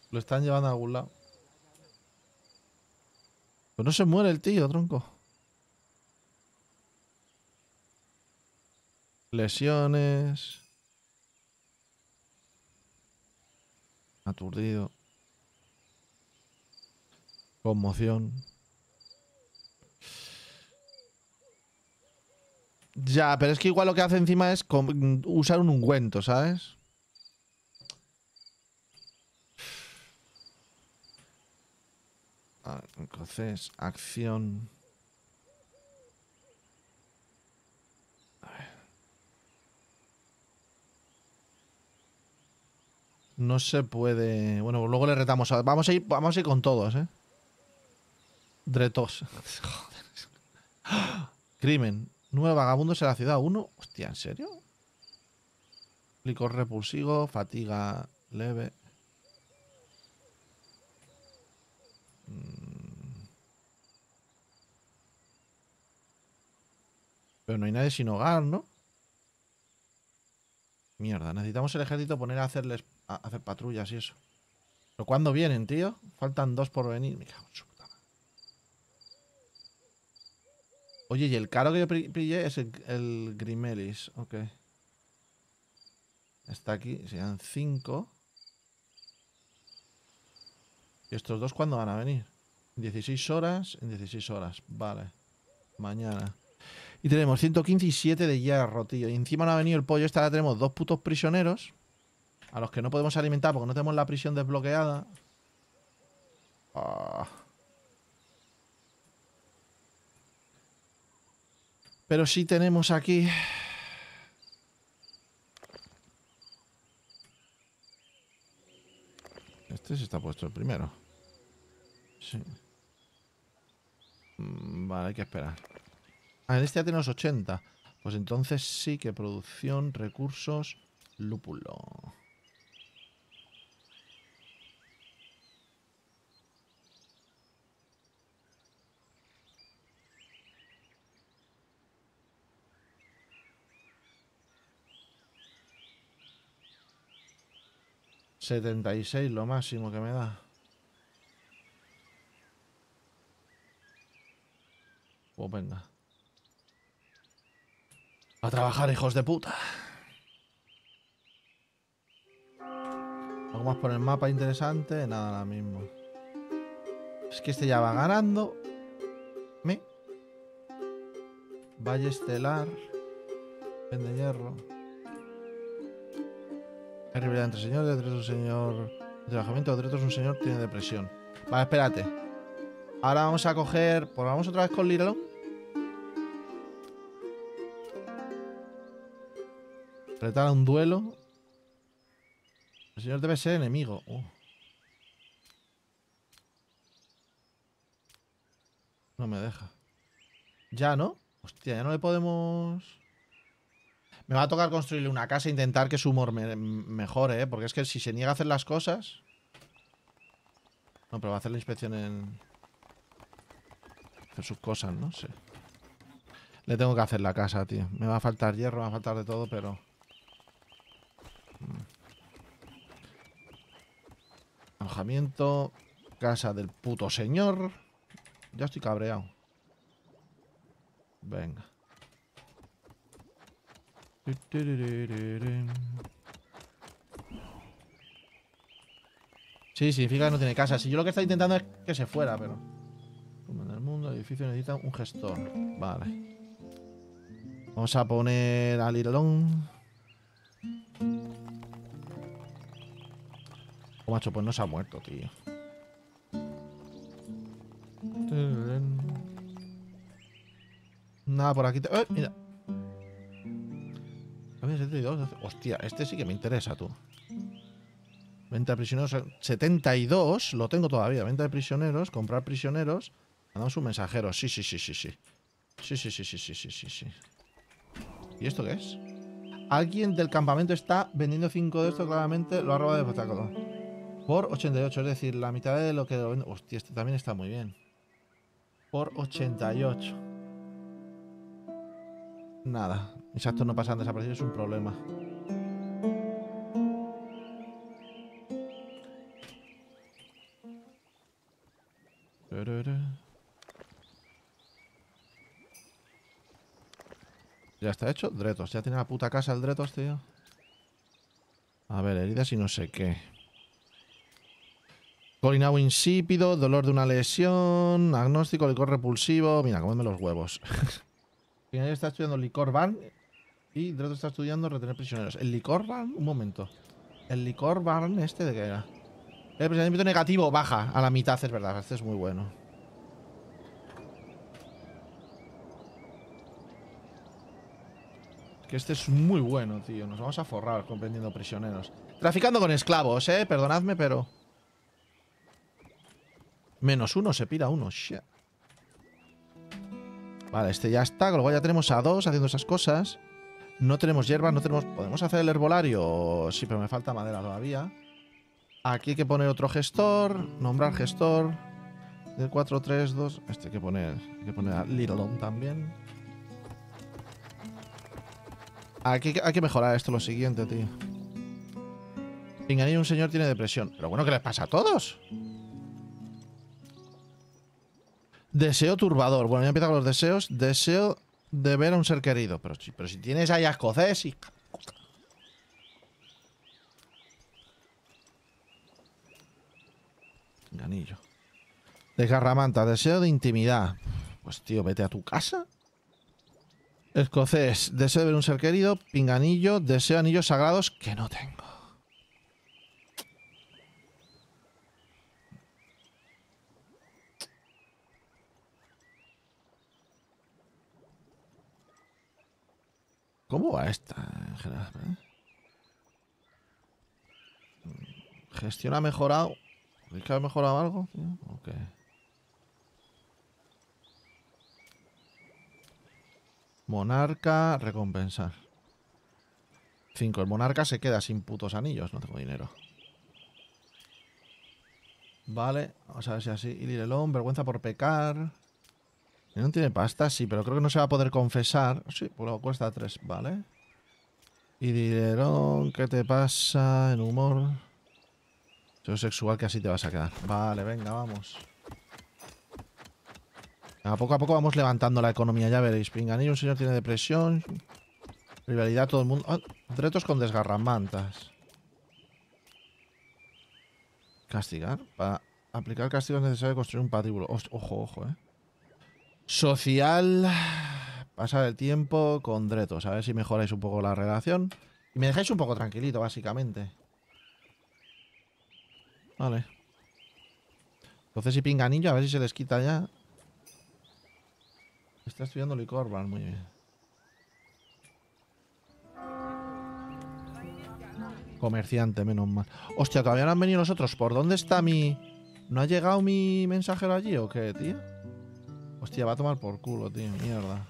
Lo están llevando a algún lado. Pero no se muere el tío, tronco. Lesiones. Aturdido. Conmoción. Ya, pero es que igual lo que hace encima es usar un ungüento, ¿sabes? Ah, entonces, acción. A ver. No se puede. Bueno, luego le retamos. Vamos a ir, vamos a ir con todos, ¿eh? Dretos. [GASPS] Crimen. Nueve vagabundos en la ciudad Uno. Hostia, ¿en serio? Licor repulsivo, fatiga leve. Mm. Pero no hay nadie sin hogar, ¿no? Mierda, necesitamos el ejército poner a hacerles a hacer patrullas y eso. ¿Pero cuándo vienen, tío? Faltan dos por venir. Me Oye, y el caro que yo pillé es el, Grimelis. Ok. Está aquí. Serían cinco. ¿Y estos dos cuándo van a venir? 16 horas. En 16 horas. Vale. Mañana. Y tenemos 115 y 7 de hierro, tío. Y encima no ha venido el pollo. Esta la tenemos dos putos prisioneros. A los que no podemos alimentar porque no tenemos la prisión desbloqueada. Ah... Pero sí tenemos aquí... Este se está puesto el primero. Sí. Mm, vale, hay que esperar. Ah, en este ya tenemos 80. Pues entonces sí que producción, recursos, lúpulo. 76 lo máximo que me da. Pues venga. A trabajar, hijos de puta. ¿Algo más por el mapa interesante? Nada, ahora mismo. Es que este ya va ganando. ¿Me? Valle Estelar. Vende hierro entre señores, otro es un señor de trabajamiento, otro es un señor tiene depresión. Vale, espérate. Ahora vamos a coger... Pues vamos otra vez con Lilo. Retar a un duelo. El señor debe ser enemigo. Uh. No me deja. Ya, ¿no? Hostia, ya no le podemos... Me va a tocar construirle una casa e intentar que su humor me, mejore, ¿eh? Porque es que si se niega a hacer las cosas... No, pero va a hacer la inspección en... Hacer sus cosas, no sé. Le tengo que hacer la casa, tío. Me va a faltar hierro, me va a faltar de todo, pero... Mm. Alojamiento. Casa del puto señor. Ya estoy cabreado. Venga. Sí, significa que no tiene casa. Si yo lo que está intentando es que se fuera, pero... en el mundo, el edificio necesita un gestor. Vale. Vamos a poner al Lirolón. Oh, macho, pues no se ha muerto, tío. Nada, por aquí... ¡Eh, mira! 72. Hostia, este sí que me interesa, tú. Venta de prisioneros. 72, lo tengo todavía. Venta de prisioneros, comprar prisioneros. Mandamos un mensajero. Sí, sí, sí, sí, sí. Sí, sí, sí, sí, sí, sí, sí, sí. ¿Y esto qué es? Alguien del campamento está vendiendo 5 de esto, claramente lo ha robado de botáculo Por 88, es decir, la mitad de lo que Hostia, este también está muy bien. Por 88. Nada, mis actos no pasan desaparecidos, es un problema. Ya está hecho, Dretos. Ya tiene la puta casa el Dretos, tío. A ver, heridas y no sé qué. Colinao insípido, dolor de una lesión, agnóstico, licor repulsivo. Mira, cómeme los huevos. [LAUGHS] Primero está estudiando licor van y otro está estudiando retener prisioneros. El licor un momento. El licor barn este de qué era. El presionamiento negativo baja a la mitad, es verdad. Este es muy bueno. Que este es muy bueno, tío. Nos vamos a forrar comprendiendo prisioneros. Traficando con esclavos, eh. Perdonadme, pero... Menos uno, se pira uno. Shit. Vale, este ya está, con lo cual ya tenemos a dos haciendo esas cosas. No tenemos hierbas, no tenemos... ¿Podemos hacer el herbolario? Sí, pero me falta madera todavía. Aquí hay que poner otro gestor, nombrar gestor. Del 4, 3, 2... Este hay que poner, hay que poner a Little también. Aquí hay que mejorar esto lo siguiente, tío. Pinganillo, un señor tiene depresión. Pero bueno, ¿qué les pasa a todos? Deseo turbador. Bueno, ya empieza con los deseos. Deseo de ver a un ser querido. Pero, si tienes ahí a escocés y... Ganillo. Desgarramanta. Deseo de intimidad. Pues tío, vete a tu casa. Escocés, deseo de ver un ser querido, pinganillo, deseo anillos sagrados que no tengo. ¿Cómo va esta? Eh? ¿Gestión ha mejorado? que ha mejorado algo? Monarca, recompensar. 5. El monarca se queda sin putos anillos. No tengo dinero. Vale, vamos a ver si así. Ilirelón, vergüenza por pecar. No tiene pasta, sí, pero creo que no se va a poder confesar. Sí, pues luego cuesta tres, ¿vale? Y dijeron, ¿qué te pasa? En humor. Soy sexual que así te vas a quedar. Vale, venga, vamos. A ah, poco a poco vamos levantando la economía, ya veréis. Pinganillo, un señor tiene depresión. Rivalidad, todo el mundo. Ah, retos con desgarramantas. Castigar. Para aplicar castigo es necesario construir un patíbulo. Ojo, ojo, eh social, pasar el tiempo con Dretos, a ver si mejoráis un poco la relación. Y me dejáis un poco tranquilito, básicamente. Vale. Entonces si pinganillo, a ver si se les quita ya. Está estudiando licor, van muy bien. Comerciante, menos mal. Hostia, todavía no han venido los otros. ¿Por dónde está mi...? ¿No ha llegado mi mensajero allí o qué, tío? Hostia, va a tomar por culo, tío. Mierda.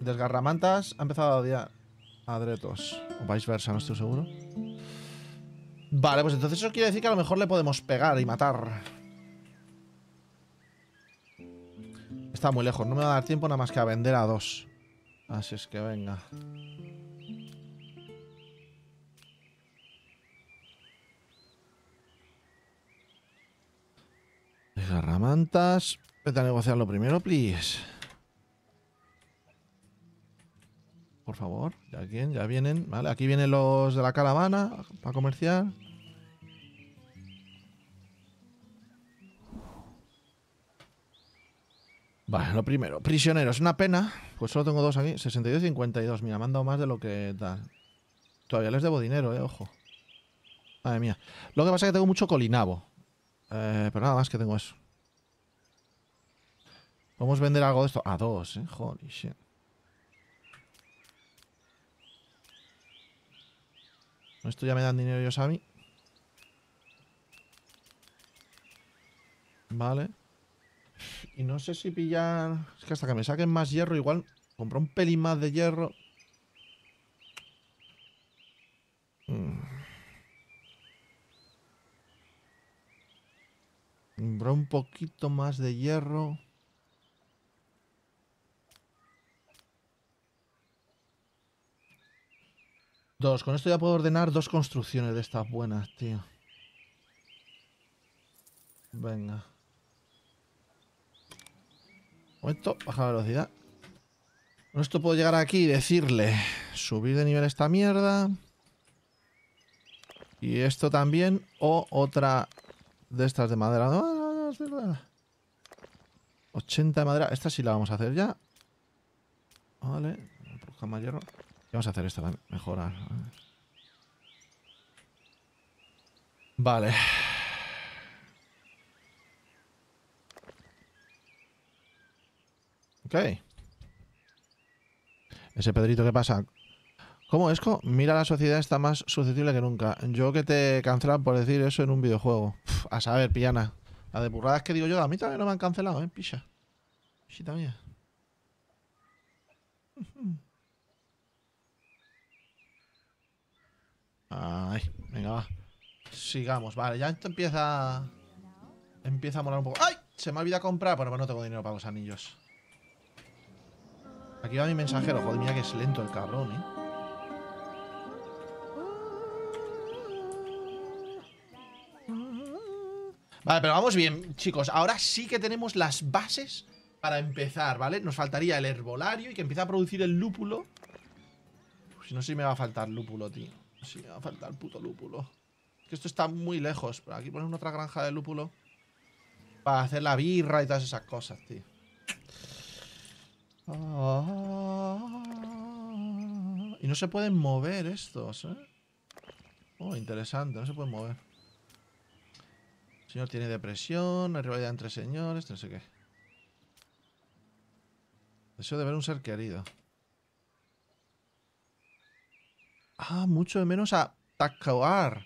desgarramantas ha empezado a odiar a Dretos. O viceversa, no estoy seguro. Vale, pues entonces eso quiere decir que a lo mejor le podemos pegar y matar. Está muy lejos. No me va a dar tiempo nada más que a vender a dos. Así es que venga. Garramantas. Vete a negociar lo primero, please. Por favor, ya vienen, ya vienen. Vale, aquí vienen los de la caravana para comerciar. Vale, lo primero. Prisioneros, una pena. Pues solo tengo dos aquí. 62 y 52. Mira, me han dado más de lo que tal. Todavía les debo dinero, eh, ojo. Madre mía. Lo que pasa es que tengo mucho colinabo. Eh, pero nada más que tengo eso. Podemos vender algo de esto. A dos, eh. Holy shit. Esto ya me dan dinero yo a Vale. Y no sé si pillar... Es que hasta que me saquen más hierro, igual compro un pelín más de hierro. Mmm un poquito más de hierro. Dos. Con esto ya puedo ordenar dos construcciones de estas buenas, tío. Venga. Momento, baja la velocidad. Con esto puedo llegar aquí y decirle subir de nivel esta mierda. Y esto también. O otra de estas de madera. No, no, no, es verdad. 80 de madera. Esta sí la vamos a hacer ya. Vale. vamos a hacer esta también. Mejorar. Vale. Ok. Ese Pedrito, ¿qué pasa? ¿Cómo Esco? Mira, la sociedad está más susceptible que nunca. Yo que te cancelan por decir eso en un videojuego. a saber, piana Las de burradas que digo yo, a mí también no me han cancelado, ¿eh? Picha. Sí mía. Ay, venga, va. Sigamos. Vale, ya esto empieza... Empieza a molar un poco. ¡Ay! Se me ha olvidado comprar. Bueno, pues no tengo dinero para los anillos. Aquí va mi mensajero. Joder, mira que es lento el cabrón, ¿eh? Vale, pero vamos bien, chicos. Ahora sí que tenemos las bases para empezar, ¿vale? Nos faltaría el herbolario y que empiece a producir el lúpulo. Pues si no sí me va a faltar lúpulo, tío. Sí me va a faltar puto lúpulo. que esto está muy lejos. Pero aquí una otra granja de lúpulo para hacer la birra y todas esas cosas, tío. Ah. Y no se pueden mover estos, ¿eh? Oh, interesante, no se pueden mover señor tiene depresión, hay rivalidad entre señores, no sé qué. Deseo de ver un ser querido. Ah, mucho de menos a tacoar.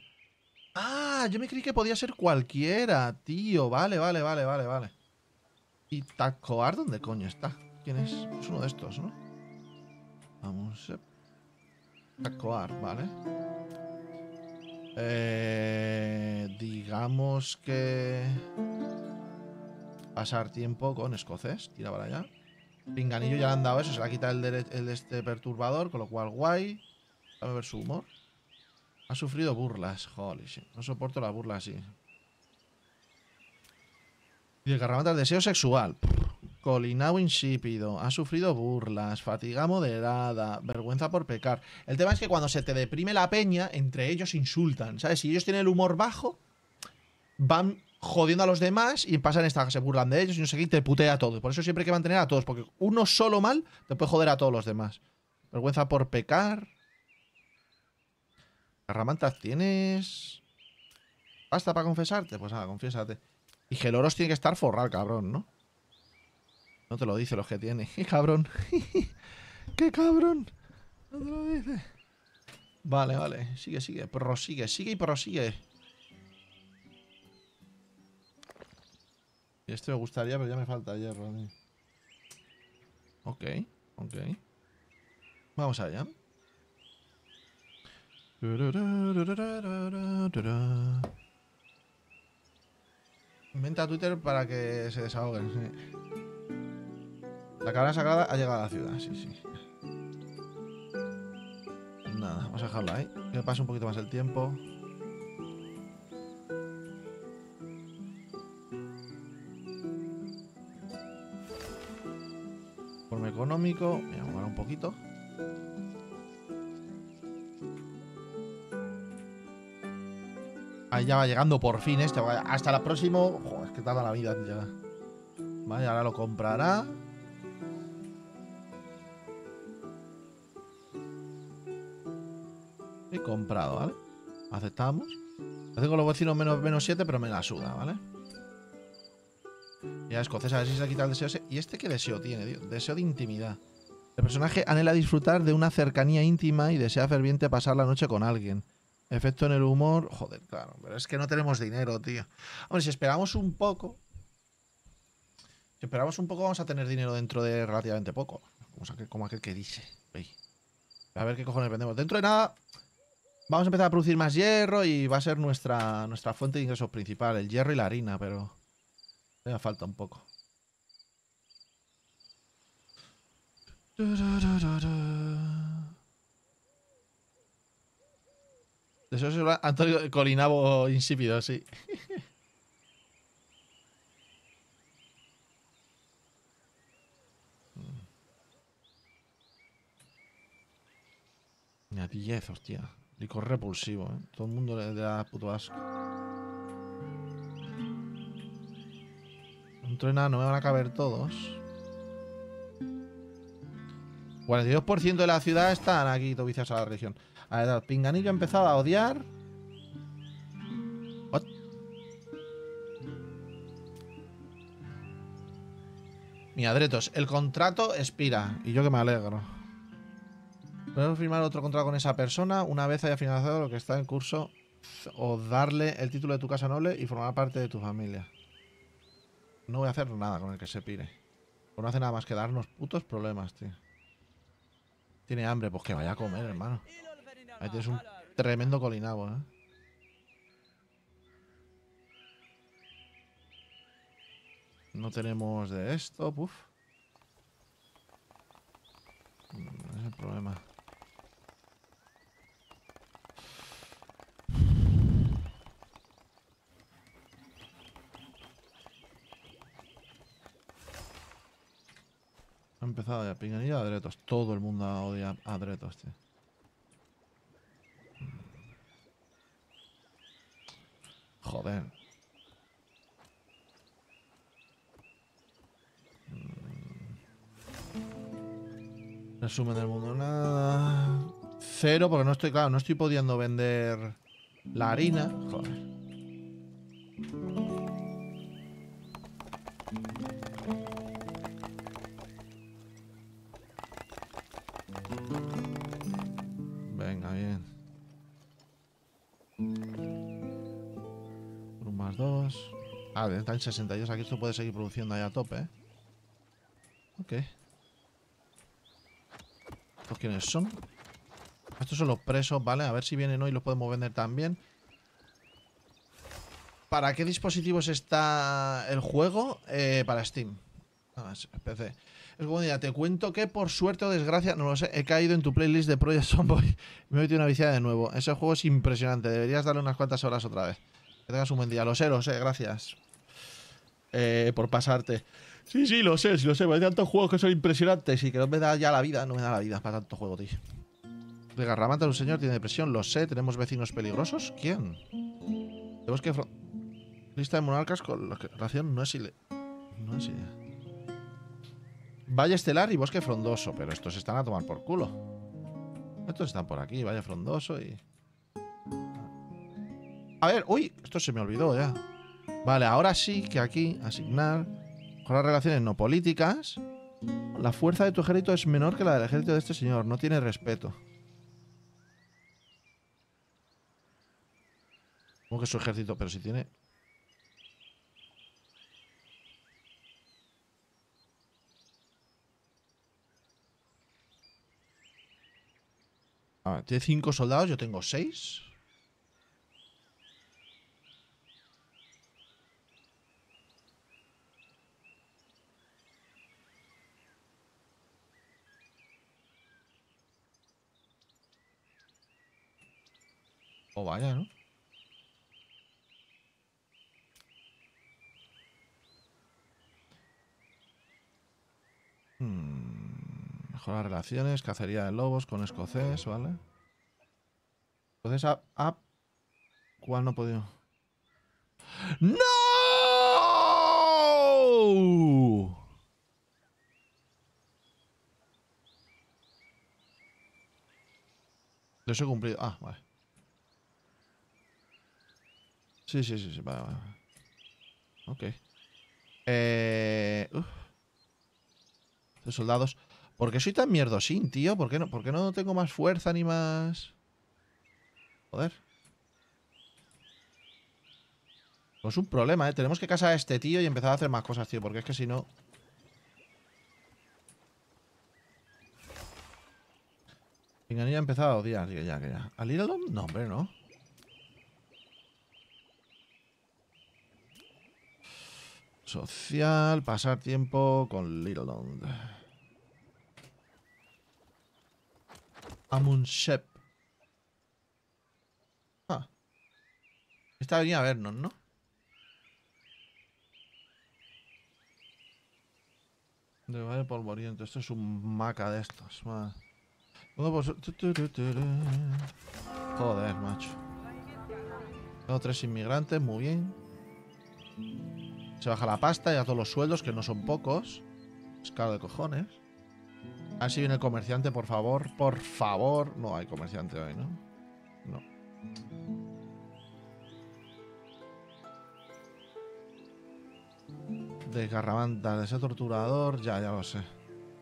Ah, yo me creí que podía ser cualquiera, tío. Vale, vale, vale, vale, vale. ¿Y Tacoar dónde coño está? ¿Quién es? Es uno de estos, ¿no? Vamos. a... Tacoar, vale. Eh, digamos que... Pasar tiempo con escocés. Tira para allá. Pinganillo ya le han dado eso. Se le ha quitado el, este perturbador, con lo cual guay. Dame ver su humor. Ha sufrido burlas. Holy No soporto las burlas así. Y el deseo sexual. Colinao insípido, ha sufrido burlas, fatiga moderada, vergüenza por pecar. El tema es que cuando se te deprime la peña, entre ellos insultan, ¿sabes? Si ellos tienen el humor bajo, van jodiendo a los demás y pasan esta, se burlan de ellos y no sé qué, te putea a todos. Por eso siempre hay que mantener a todos, porque uno solo mal te puede joder a todos los demás. Vergüenza por pecar. Carramantas, ¿tienes ¿Basta para confesarte? Pues nada, confiésate. Y Geloros tiene que estar forral, cabrón, ¿no? No te lo dice los que tiene. [LAUGHS] ¡Qué cabrón! [LAUGHS] ¡Qué cabrón! No te lo dice. Vale, vale. Sigue, sigue. Prosigue, sigue y prosigue. Este me gustaría, pero ya me falta hierro a mí. Ok, ok. Vamos allá. Inventa Twitter para que se desahoguen. Sí. La cara sagrada ha llegado a la ciudad, sí, sí. Nada, vamos a dejarlo ahí. Que pase un poquito más el tiempo. Forma económico. Vamos a un poquito. Ahí ya va llegando por fin este. Hasta la próxima. Joder, es que tarda la vida en llegar. Vale, ahora lo comprará. comprado, ¿vale? Aceptamos. Hace con los vecinos menos, menos 7, pero me la suda, ¿vale? Ya, escocesa, a ver si se quita el deseo ¿Y este qué deseo tiene, tío? Deseo de intimidad. El personaje anhela disfrutar de una cercanía íntima y desea ferviente pasar la noche con alguien. Efecto en el humor. Joder, claro. Pero es que no tenemos dinero, tío. Hombre, si esperamos un poco. Si esperamos un poco, vamos a tener dinero dentro de relativamente poco. Como aquel, como aquel que dice. A ver qué cojones vendemos. Dentro de nada, Vamos a empezar a producir más hierro y va a ser nuestra, nuestra fuente de ingresos principal, el hierro y la harina, pero... Me falta un poco. Eso es Antonio Colinabo insípido, sí. A 10, hostia. Licor repulsivo, ¿eh? Todo el mundo le da puto asco. Un no me van a caber todos. 42% de la ciudad están aquí tobicias a la región A ver, Pinganillo empezaba a odiar. Miadretos, Mi adretos, el contrato expira. Y yo que me alegro. Podemos firmar otro contrato con esa persona una vez haya finalizado lo que está en curso o darle el título de tu casa noble y formar parte de tu familia. No voy a hacer nada con el que se pire. no hace nada más que darnos putos problemas, tío. Tiene hambre, pues que vaya a comer, hermano. Ahí tienes un tremendo colinago ¿eh? No tenemos de esto, puff. No mm, es el problema. empezado ya pinganillo adretos. Todo el mundo odia adretos, Joder. Mm. Resumen del mundo, nada. Cero, porque no estoy, claro, no estoy pudiendo vender la harina. Joder. Un más dos. Ah, en 62. Aquí esto puede seguir produciendo ahí a tope, ¿eh? Ok. ¿Estos quiénes son? Estos son los presos, ¿vale? A ver si vienen hoy los podemos vender también. ¿Para qué dispositivos está el juego? Eh, para Steam. Es un Es día, te cuento que por suerte o desgracia, no lo sé, he caído en tu playlist de Project Zomboy. [LAUGHS] Me he metido una viciada de nuevo. Ese juego es impresionante, deberías darle unas cuantas horas otra vez. Que tengas un buen día. Lo sé, lo sé, gracias. Eh, por pasarte. Sí, sí, lo sé, sí, lo sé. Hay tantos juegos que son impresionantes y que no me da ya la vida, no me da la vida para tanto juego, tío. De es un señor tiene depresión, lo sé. ¿Tenemos vecinos peligrosos? ¿Quién? Tenemos que... Lista de monarcas con la relación no es ile No es ile Valle Estelar y Bosque Frondoso, pero estos están a tomar por culo. Estos están por aquí, Valle Frondoso y... A ver, uy, esto se me olvidó ya. Vale, ahora sí que aquí, asignar, las relaciones no políticas. La fuerza de tu ejército es menor que la del ejército de este señor, no tiene respeto. Como que su ejército? Pero si tiene... A tiene cinco soldados, yo tengo seis. O oh, vaya, ¿no? Mejorar relaciones, cacería de lobos con escocés, ¿vale? Entonces, up, ¿cuál no he podido? ¡No! lo he cumplido. Ah, vale. Sí, sí, sí, sí, vale, vale. Ok. Eh... soldados. ¿Por qué soy tan mierdosín, tío? ¿Por qué no, no tengo más fuerza ni más...? Joder. Pues un problema, ¿eh? Tenemos que casar a este tío y empezar a hacer más cosas, tío. Porque es que si no... Pinganilla ha empezado a odiar. ya, que ya. Little Iralom? No, hombre, no. Social, pasar tiempo con Little Dom. Amun Shep. Ah. Esta venía a vernos, ¿no? De vale polvoriento. Esto es un maca de estos. Joder, macho. Tengo tres inmigrantes, muy bien. Se baja la pasta y a todos los sueldos, que no son pocos. Es caro de cojones. Así viene el comerciante, por favor. Por favor. No hay comerciante hoy, ¿no? No. Desgarramanta, ese torturador, ya, ya lo sé.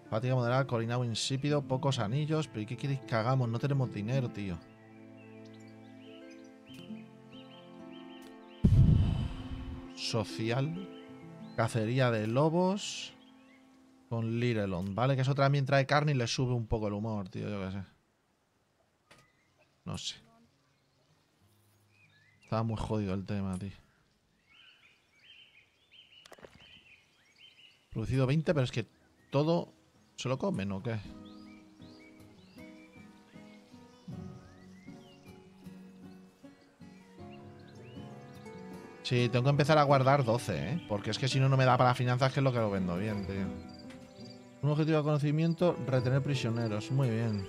Fatiga moderada, colinado insípido, pocos anillos. ¿Pero qué queréis que hagamos? No tenemos dinero, tío. Social. Cacería de lobos. Con Lirelon, ¿vale? Que eso también trae carne y le sube un poco el humor, tío, yo qué sé. No sé. Estaba muy jodido el tema, tío. Producido 20, pero es que todo se lo comen, ¿o qué? Sí, tengo que empezar a guardar 12, ¿eh? Porque es que si no, no me da para las finanzas, que es lo que lo vendo bien, tío. Un objetivo de conocimiento, retener prisioneros. Muy bien.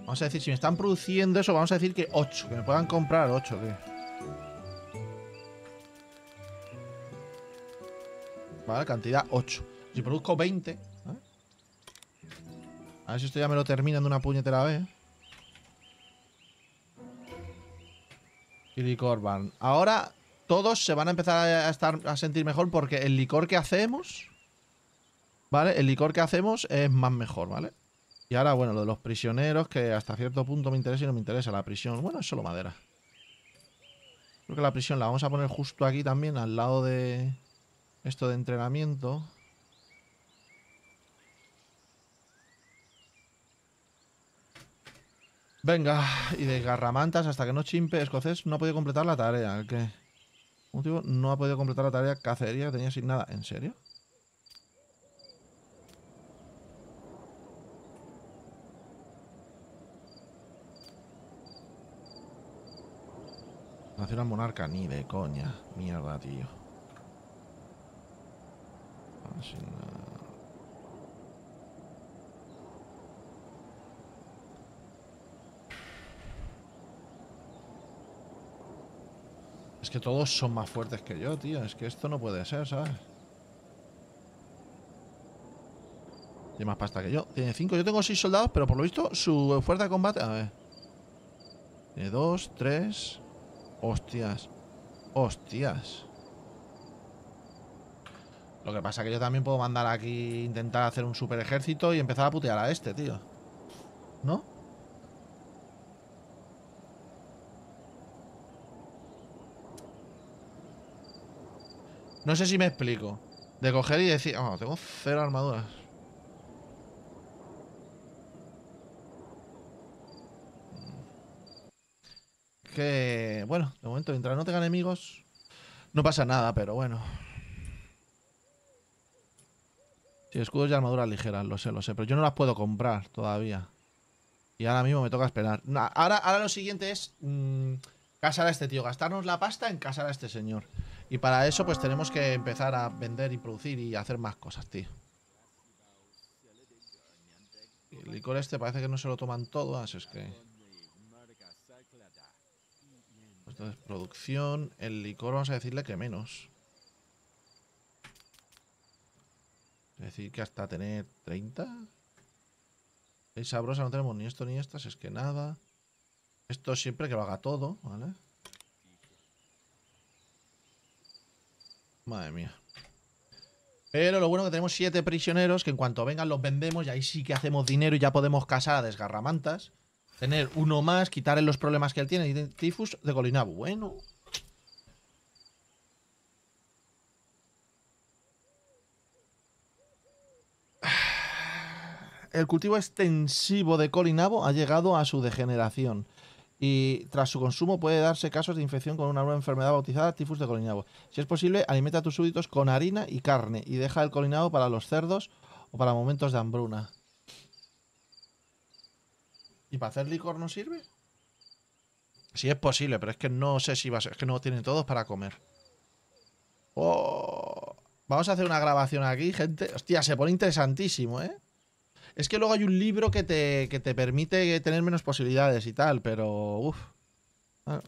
Vamos a decir, si me están produciendo eso, vamos a decir que 8. Que me puedan comprar 8, ¿qué? Vale, cantidad 8. Si produzco 20... ¿eh? A ver si esto ya me lo terminan de una puñetera vez. Y licor Ahora todos se van a empezar a, a sentir mejor porque el licor que hacemos, ¿vale? El licor que hacemos es más mejor, ¿vale? Y ahora, bueno, lo de los prisioneros, que hasta cierto punto me interesa y no me interesa la prisión. Bueno, es solo madera. Creo que la prisión la vamos a poner justo aquí también, al lado de esto de entrenamiento. Venga, y de garramantas hasta que no chimpe escocés no puede completar la tarea. ¿Qué? Un no ha podido completar la tarea cacería que tenía asignada. ¿En serio? una Monarca, ni de coña. Mierda, tío. nada Es que todos son más fuertes que yo, tío. Es que esto no puede ser, ¿sabes? Tiene más pasta que yo. Tiene cinco Yo tengo seis soldados, pero por lo visto su fuerza de combate... A ver. Tiene 2, 3... Hostias. Hostias. Lo que pasa es que yo también puedo mandar aquí, intentar hacer un super ejército y empezar a putear a este, tío. ¿No? No sé si me explico. De coger y decir... Oh, tengo cero armaduras. Que... Bueno, de momento, mientras no tenga enemigos... No pasa nada, pero bueno. Sí, escudos y armaduras ligeras, lo sé, lo sé. Pero yo no las puedo comprar todavía. Y ahora mismo me toca esperar. Ahora, ahora lo siguiente es... Mm, casar a este tío. Gastarnos la pasta en casar a este señor. Y para eso pues tenemos que empezar a vender y producir y hacer más cosas, tío. El licor este parece que no se lo toman todo, así es que... Pues entonces, producción, el licor vamos a decirle que menos. Es decir, que hasta tener 30. Es sabrosa, no tenemos ni esto ni estas, es que nada. Esto siempre que lo haga todo, ¿vale? Madre mía. Pero lo bueno que tenemos siete prisioneros que en cuanto vengan los vendemos y ahí sí que hacemos dinero y ya podemos casar a desgarramantas. Tener uno más, quitarle los problemas que él tiene. Y Tifus de Colinabo Bueno. [SIGHS] El cultivo extensivo de Colinabo ha llegado a su degeneración y tras su consumo puede darse casos de infección con una nueva enfermedad bautizada tifus de colinado. Si es posible, alimenta a tus súbditos con harina y carne y deja el colinado para los cerdos o para momentos de hambruna. ¿Y para hacer licor no sirve? Sí es posible, pero es que no sé si va a ser. Es que no tienen todos para comer. Oh, vamos a hacer una grabación aquí, gente. Hostia, se pone interesantísimo, ¿eh? Es que luego hay un libro que te, permite tener menos posibilidades y tal, pero. Uf. Ah.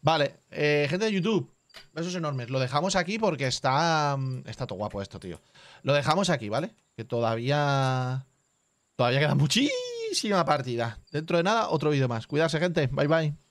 Vale, eh, gente de YouTube. Besos enormes. Lo dejamos aquí porque está. Mm, está todo guapo esto, tío. Lo dejamos aquí, ¿vale? Que todavía. Todavía queda muchísima partida. Dentro de nada, otro vídeo más. Cuidarse, gente. Bye bye.